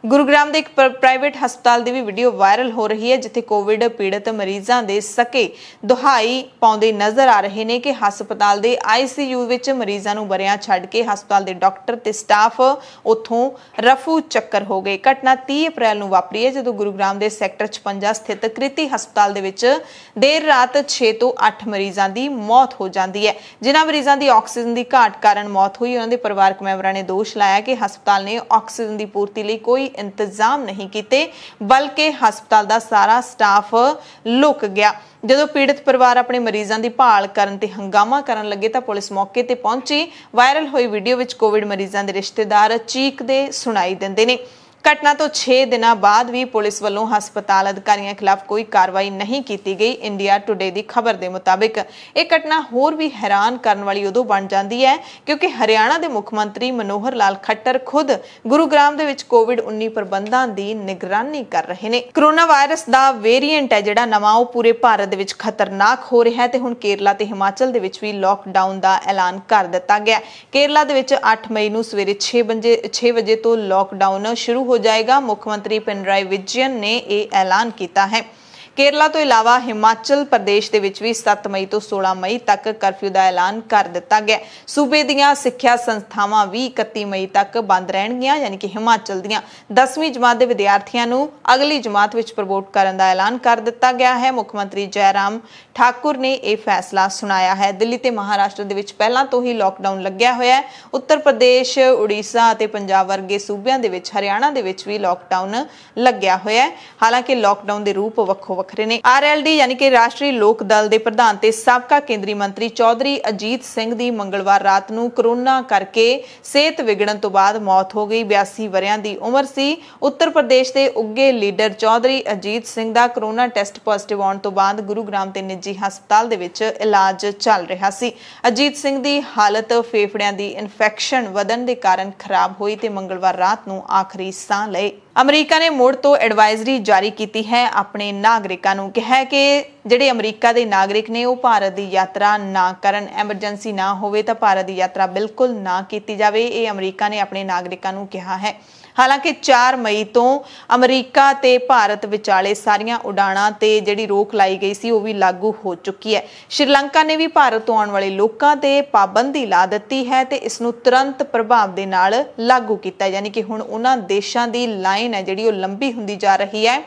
ਗੁਰੂਗ੍ਰਾਮ ਦੇ ਇੱਕ ਪ੍ਰਾਈਵੇਟ ਹਸਪਤਾਲ ਦੀ ਵੀ ਵੀਡੀਓ ਵਾਇਰਲ ਹੋ ਰਹੀ ਹੈ ਜਿੱਥੇ ਕੋਵਿਡ ਪੀੜਤ ਮਰੀਜ਼ਾਂ ਦੇ ਸਕੇ ਦੁਹਾਈ ਪਾਉਂਦੇ ਨਜ਼ਰ ਆ ਰਹੇ ਨੇ ਕਿ ਹਸਪਤਾਲ ਦੇ ਆਈਸੀਯੂ ਵਿੱਚ ਮਰੀਜ਼ਾਂ ਨੂੰ ਬਰਿਆਂ ਛੱਡ ਕੇ ਹਸਪਤਾਲ ਦੇ ਡਾਕਟਰ ਤੇ ਸਟਾਫ ਉੱਥੋਂ ਰਫੂ ਚੱਕਰ ਹੋ ਗਏ ਘਟਨਾ 30 ਅਪ੍ਰੈਲ ਨੂੰ ਵਾਪਰੀ ਹੈ ਜਦੋਂ ਗੁਰੂਗ੍ਰਾਮ ਦੇ ਸੈਕਟਰ 56 ਸਥਿਤ ਕ੍ਰਿਤੀ ਹਸਪਤਾਲ ਦੇ ਵਿੱਚ ਦੇਰ ਰਾਤ 6 ਤੋਂ 8 ਮਰੀਜ਼ਾਂ ਦੀ ਮੌਤ ਹੋ ਜਾਂਦੀ ਹੈ ਜਿਨ੍ਹਾਂ ਮਰੀਜ਼ਾਂ ਦੀ ਆਕਸੀਜਨ ਦੀ ਘਾਟ ਕਾਰਨ ਮੌਤ ਹੋਈ ਉਹਨਾਂ ਦੇ ਪਰਿਵਾਰਕ ਮੈਂਬਰਾਂ ਨੇ ਦੋਸ਼ ਲਾਇਆ ਕਿ ਹਸਪਤਾਲ ਨੇ ਆਕਸੀਜਨ ਦੀ ਪੂਰਤੀ ਲਈ ਕੋਈ ਇੰਤਜ਼ਾਮ ਨਹੀਂ ਕੀਤੇ ਬਲਕਿ ਹਸਪਤਾਲ ਦਾ ਸਾਰਾ ਸਟਾਫ ਲੁਕ ਗਿਆ ਜਦੋਂ ਪੀੜਤ ਪਰਿਵਾਰ ਆਪਣੇ ਮਰੀਜ਼ਾਂ ਦੀ ਭਾਲ ਕਰਨ ਤੇ ਹੰਗਾਮਾ ਕਰਨ ਲੱਗੇ ਤਾਂ ਪੁਲਿਸ ਮੌਕੇ ਤੇ ਪਹੁੰਚੀ ਵਾਇਰਲ ਹੋਈ ਵੀਡੀਓ ਵਿੱਚ ਕੋਵਿਡ ਮਰੀਜ਼ਾਂ ਦੇ ਰਿਸ਼ਤੇਦਾਰ ਚੀਕਦੇ ਸੁਣਾਈ ਦਿੰਦੇ ਨੇ ਘਟਨਾ ਤੋਂ 6 ਦਿਨਾਂ ਬਾਅਦ ਵੀ ਪੁਲਿਸ ਵੱਲੋਂ ਹਸਪਤਾਲ ਅਧਿਕਾਰੀਆਂ ਖਿਲਾਫ ਕੋਈ ਕਾਰਵਾਈ ਨਹੀਂ ਕੀਤੀ ਗਈ ਇੰਡੀਆ ਟੁਡੇ ਦੀ ਖਬਰ ਦੇ ਮੁਤਾਬਕ ਇਹ ਘਟਨਾ ਹੋਰ ਵੀ ਹੈਰਾਨ ਕਰਨ ਵਾਲੀ ਉਦੋਂ ਬਣ ਜਾਂਦੀ ਹੈ ਕਿਉਂਕਿ ਹਰਿਆਣਾ ਦੇ ਮੁੱਖ ਮੰਤਰੀ ਮਨੋਹਰ ਲਾਲ ਖੱਟਰ ਖੁਦ ਗੁਰੂਗ੍ਰਾਮ ਦੇ ਵਿੱਚ ਕੋਵਿਡ-19 ਪ੍ਰਬੰਧਾਂ ਦੀ ਨਿਗਰਾਨੀ ਕਰ ਰਹੇ ਨੇ ਕਰੋਨਾ ਵਾਇਰਸ ਦਾ ਵੇਰੀਐਂਟ ਹੈ ਜਿਹੜਾ ਨਵਾਂ ਉਹ ਪੂਰੇ ਭਾਰਤ ਦੇ ਵਿੱਚ ਖਤਰਨਾਕ ਹੋ ਰਿਹਾ ਹੈ ਤੇ ਹੁਣ ਕੇਰਲਾ ਤੇ ਹਿਮਾਚਲ ਦੇ ਵਿੱਚ ਵੀ ਲਾਕਡਾਊਨ ਦਾ ਐਲਾਨ ਕਰ ਦਿੱਤਾ ਗਿਆ ਕੇਰਲਾ ਦੇ ਵਿੱਚ 8 ਮਈ ਨੂੰ ਸਵੇਰੇ 6 ਵਜੇ 6 ਵਜੇ ਤੋਂ ਲਾਕਡਾਊਨ ਸ਼ੁਰੂ ਹੋ ਜਾਏਗਾ ਮੁੱਖ ਮੰਤਰੀ ਪਿੰਡਰਾਈ ਵਿਜੇਨ ਨੇ ਇਹ ਐਲਾਨ ਕੀਤਾ ਹੈ ਕੇਰਲਾ ਤੋਂ ਇਲਾਵਾ ਹਿਮਾਚਲ ਪ੍ਰਦੇਸ਼ ਦੇ ਵਿੱਚ ਵੀ 7 ਮਈ ਤੋਂ 16 ਮਈ ਤੱਕ ਕਰਫਿਊ ਦਾ ਐਲਾਨ ਕਰ ਦਿੱਤਾ ਗਿਆ ਸੂਬੇ ਦੀਆਂ ਸਿੱਖਿਆ ਸੰਸਥਾਵਾਂ ਵੀ 31 ਮਈ ਤੱਕ ਬੰਦ ਰਹਿਣਗੀਆਂ ਯਾਨੀ ਕਿ ਹਿਮਾਚਲ ਦੀਆਂ 10ਵੀਂ ਜਮਾਤ ਦੇ ਵਿਦਿਆਰਥੀਆਂ ਨੂੰ ਅਗਲੀ ਜਮਾਤ ਵਿੱਚ ਪ੍ਰਵੋਟ ਕਰਨ ਦਾ ਐਲਾਨ ਕਰ ਦਿੱਤਾ ਗਿਆ ਹੈ ਮੁੱਖ ਮੰਤਰੀ ਜੈਰਾਮ ਠਾਕੁਰ ਨੇ ਇਹ ਫੈਸਲਾ ਸੁਣਾਇਆ ਹੈ ਦਿੱਲੀ ਤੇ ਮਹਾਰਾਸ਼ਟਰ ਦੇ ਵਿੱਚ ਪਹਿਲਾਂ ਤੋਂ ਹੀ ਲਾਕਡਾਊਨ ਲੱਗਿਆ ਹੋਇਆ ਹੈ ਉੱਤਰ ਪ੍ਰਦੇਸ਼ ਉੜੀਸਾ ਅਤੇ ਪੰਜਾਬ ਵਰਗੇ ਸੂਬਿਆਂ ਦੇ ਵਿੱਚ ਹਰਿਆਣਾ ਦੇ ਵਿੱਚ ਵੀ ਲਾਕਡਾਊਨ ਲੱਗਿਆ ਹੋਇਆ ਹੈ ਹਾਲਾਂਕਿ ਲਾਕਡਾਊਨ ਦੇ ਰੂਪ ਵੱਖੋ ਵੱਖਰੇ ਨੇ ਆਰਐਲਡੀ ਯਾਨੀ ਕਿ ਰਾਸ਼ਟਰੀ ਲੋਕ ਦਲ ਦੇ ਪ੍ਰਧਾਨ ਤੇ ਸਾਬਕਾ ਕੇਂਦਰੀ ਮੰਤਰੀ ਚੌਧਰੀ ਅਜੀਤ ਸਿੰਘ ਦੀ ਮੰਗਲਵਾਰ ਰਾਤ ਨੂੰ ਕਰੋਨਾ ਕਰਕੇ ਸਿਹਤ ਵਿਗੜਨ ਤੋਂ ਬਾਅਦ ਮੌਤ ਹੋ ਗਈ 82 ਵਰਿਆਂ ਦੀ ਉਮਰ ਸੀ ਉੱਤਰ ਪ੍ਰਦੇਸ਼ ਦੇ ਉੱਗੇ ਲੀਡਰ ਚੌਧਰੀ ਅਜੀਤ ਸਿੰਘ ਦਾ ਕਰੋਨਾ ਟੈਸਟ ਪੋਜ਼ਿਟਿਵ ਆਉਣ ਤੋਂ ਬਾਅਦ ਗੁਰੂਗ੍ਰਾਮ ਤੇ ਨਿੱਜੀ ਹਸਪਤਾਲ ਦੇ ਵਿੱਚ ਇਲਾਜ ਚੱਲ ਰਿਹਾ ਸੀ ਅਜੀਤ ਸਿੰਘ ਦੀ ਹਾਲਤ ਫੇਫੜਿਆਂ ਦੀ ਇਨਫੈਕਸ਼ਨ ਵਧਣ ਦੇ ਕਾਰਨ ਖਰਾਬ ਹੋਈ ਤੇ ਮੰਗਲਵਾਰ ਰਾਤ ਨੂੰ ਆਖਰੀ ਸਾਹ ਲਏ ਅਮਰੀਕਾ ਨੇ ਮੋੜ ਤੋਂ ਐਡਵਾਈਜ਼ਰੀ ਜਾਰੀ ਕੀਤੀ ਹੈ ਆਪਣੇ ਨਾਗਰਿਕਾਂ ਨੂੰ ਕਿਹਾ ਕਿ ਜਿਹੜੇ ਅਮਰੀਕਾ ਦੇ ਨਾਗਰਿਕ ਨੇ ਉਹ ਭਾਰਤ ਦੀ ਯਾਤਰਾ ਨਾ ਕਰਨ ਐਮਰਜੈਂਸੀ ਨਾ ਹੋਵੇ ਤਾਂ ਭਾਰਤ ਦੀ ਯਾਤਰਾ ਬਿਲਕੁਲ ਨਾ ਕੀਤੀ ਜਾਵੇ ਇਹ ਅਮਰੀਕਾ ਨੇ ਆਪਣੇ ਨਾਗਰਿਕਾਂ ਨੂੰ ਕਿਹਾ ਹੈ ਹਾਲਾਂਕਿ 4 ਮਈ ਤੋਂ ਅਮਰੀਕਾ ਤੇ ਭਾਰਤ ਵਿਚਾਲੇ ਸਾਰੀਆਂ ਉਡਾਣਾਂ ਤੇ ਜਿਹੜੀ ਰੋਕ ਲਾਈ ਗਈ ਸੀ ਉਹ ਵੀ ਲਾਗੂ ਹੋ ਚੁੱਕੀ ਹੈ ਸ਼੍ਰੀਲੰਕਾ ਨੇ ਵੀ ਭਾਰਤ ਤੋਂ ਆਉਣ ਵਾਲੇ ਲੋਕਾਂ ਤੇ ਪਾਬੰਦੀ ਲਾ ਦਿੱਤੀ ਹੈ ਤੇ ਇਸ ਨੂੰ ਤੁਰੰਤ ਪ੍ਰਭਾਵ ਦੇ ਨਾਲ ਲਾਗੂ ਕੀਤਾ ਯਾਨੀ ਕਿ ਹੁਣ ਉਹਨਾਂ ਦੇਸ਼ਾਂ ਦੀ ਲਾਈਨ ਹੈ ਜਿਹੜੀ ਉਹ ਲੰਬੀ ਹੁੰਦੀ ਜਾ ਰਹੀ ਹੈ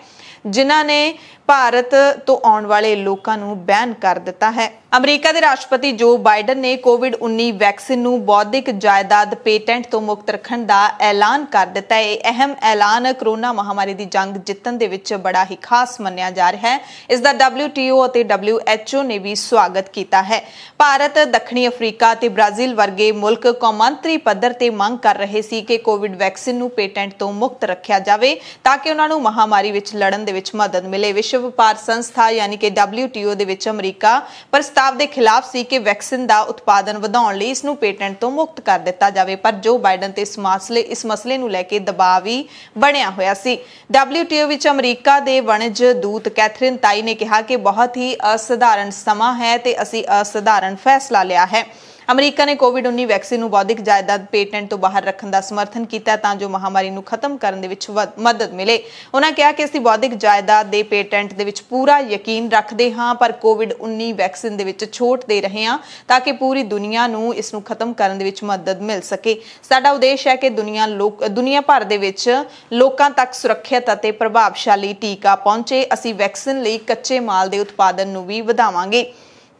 ਜਿਨ੍ਹਾਂ ਨੇ ਭਾਰਤ ਤੋਂ ਆਉਣ ਵਾਲੇ ਲੋਕਾਂ ਨੂੰ ਬੈਨ ਕਰ ਦਿੱਤਾ ਹੈ ਅਮਰੀਕਾ ਦੇ ਰਾਸ਼ਟਰਪਤੀ ਜੋ ਬਾਈਡਨ ਨੇ ਕੋਵਿਡ-19 ਵੈਕਸੀਨ ਨੂੰ ਬੌਧਿਕ ਜਾਇਦਾਦ ਪੇਟੈਂਟ ਤੋਂ ਮੁਕਤ ਰੱਖਣ ਦਾ ਐਲਾਨ ਕਰ ਦਿੱਤਾ ਹੈ। ਇਹ ਅਹਿਮ ਐਲਾਨ ਕਰੋਨਾ ਮਹਾਮਾਰੀ ਦੀ ਜੰਗ ਜਿੱਤਣ ਦੇ ਵਿੱਚ ਬੜਾ ਹੀ ਖਾਸ ਮੰਨਿਆ ਜਾ ਰਿਹਾ ਹੈ। ਇਸ ਦਾ WTO ਅਤੇ WHO ਨੇ ਵੀ ਸਵਾਗਤ ਕੀਤਾ ਹੈ। ਭਾਰਤ, ਦੱਖਣੀ ਅਫਰੀਕਾ ਅਤੇ ਬ੍ਰਾਜ਼ੀਲ ਵਰਗੇ ਮੁਲਕ ਕੌਮਾਂਤਰੀ ਪੱਧਰ ਤੇ ਮੰਗ ਕਰ ਰਹੇ ਸੀ ਕਿ ਕੋਵਿਡ ਵੈਕਸੀਨ ਨੂੰ ਪੇਟੈਂਟ ਤੋਂ ਮੁਕਤ ਰੱਖਿਆ ਜਾਵੇ ਤਾਂ ਕਿ ਉਹਨਾਂ ਨੂੰ ਮਹਾਮਾਰੀ ਵਿੱਚ ਲੜਨ ਦੇ ਵਿੱਚ ਮਦਦ ਮਿਲੇ। ਵਿਸ਼ਵ ਵਪਾਰ ਸੰਸਥਾ ਯਾਨੀ ਕਿ WTO ਦੇ ਵਿੱਚ ਅਮਰੀਕਾ ਪਰ ਪ੍ਰਸਤਾਵ ਦੇ ਖਿਲਾਫ ਸੀ ਕਿ ਵੈਕਸੀਨ ਦਾ ਉਤਪਾਦਨ ਵਧਾਉਣ ਲਈ ਇਸ ਨੂੰ ਪੇਟੈਂਟ ਤੋਂ ਮੁਕਤ ਕਰ ਦਿੱਤਾ ਜਾਵੇ ਪਰ ਜੋ ਬਾਈਡਨ ਤੇ ਸਮਾਸਲੇ ਇਸ ਮਸਲੇ ਨੂੰ ਲੈ ਕੇ ਦਬਾਅ ਵੀ ਬਣਿਆ ਹੋਇਆ ਸੀ ਡਬਲਯੂਟੀਓ ਵਿੱਚ ਅਮਰੀਕਾ ਦੇ ਵਣਜ ਦੂਤ ਕੈਥਰੀਨ ਤਾਈ ਨੇ ਕਿਹਾ ਕਿ ਬਹੁਤ ਹੀ ਅਸਧਾਰਨ ਸਮਾਂ ਹੈ ਤੇ ਅਸੀਂ ਅਸਧਾਰਨ ਫੈਸਲਾ ਲਿਆ ਹੈ ਅਮਰੀਕਾ ਨੇ ਕੋਵਿਡ-19 ਵੈਕਸੀਨ ਨੂੰ ਬੌਧਿਕ ਜਾਇਦਾਦ ਪੇਟੈਂਟ ਤੋਂ ਬਾਹਰ ਰੱਖਣ ਦਾ ਸਮਰਥਨ ਕੀਤਾ ਤਾਂ ਜੋ ਮਹਾਮਾਰੀ ਨੂੰ ਖਤਮ ਕਰਨ ਦੇ ਵਿੱਚ ਮਦਦ ਮਿਲੇ ਉਹਨਾਂ ਕਿਹਾ ਕਿ ਅਸੀਂ ਬੌਧਿਕ ਜਾਇਦਾਦ ਦੇ ਪੇਟੈਂਟ ਦੇ ਵਿੱਚ ਪੂਰਾ ਯਕੀਨ ਰੱਖਦੇ ਹਾਂ ਪਰ ਕੋਵਿਡ-19 ਵੈਕਸੀਨ ਦੇ ਵਿੱਚ ਛੋਟ ਦੇ ਰਹੇ ਹਾਂ ਤਾਂ ਕਿ ਪੂਰੀ ਦੁਨੀਆ ਨੂੰ ਇਸ ਨੂੰ ਖਤਮ ਕਰਨ ਦੇ ਵਿੱਚ ਮਦਦ ਮਿਲ ਸਕੇ ਸਾਡਾ ਉਦੇਸ਼ ਹੈ ਕਿ ਦੁਨੀਆ ਲੋਕ ਦੁਨੀਆ ਭਰ ਦੇ ਵਿੱਚ ਲੋਕਾਂ ਤੱਕ ਸੁਰੱਖਿਅਤ ਅਤੇ ਪ੍ਰਭਾਵਸ਼ਾਲੀ ਟੀਕਾ ਪਹੁੰਚੇ ਅਸੀਂ ਵੈਕਸੀਨ ਲਈ ਕੱਚੇ ਮਾਲ ਦੇ ਉਤਪਾਦਨ ਨੂੰ ਵੀ ਵਧਾਵਾਂਗੇ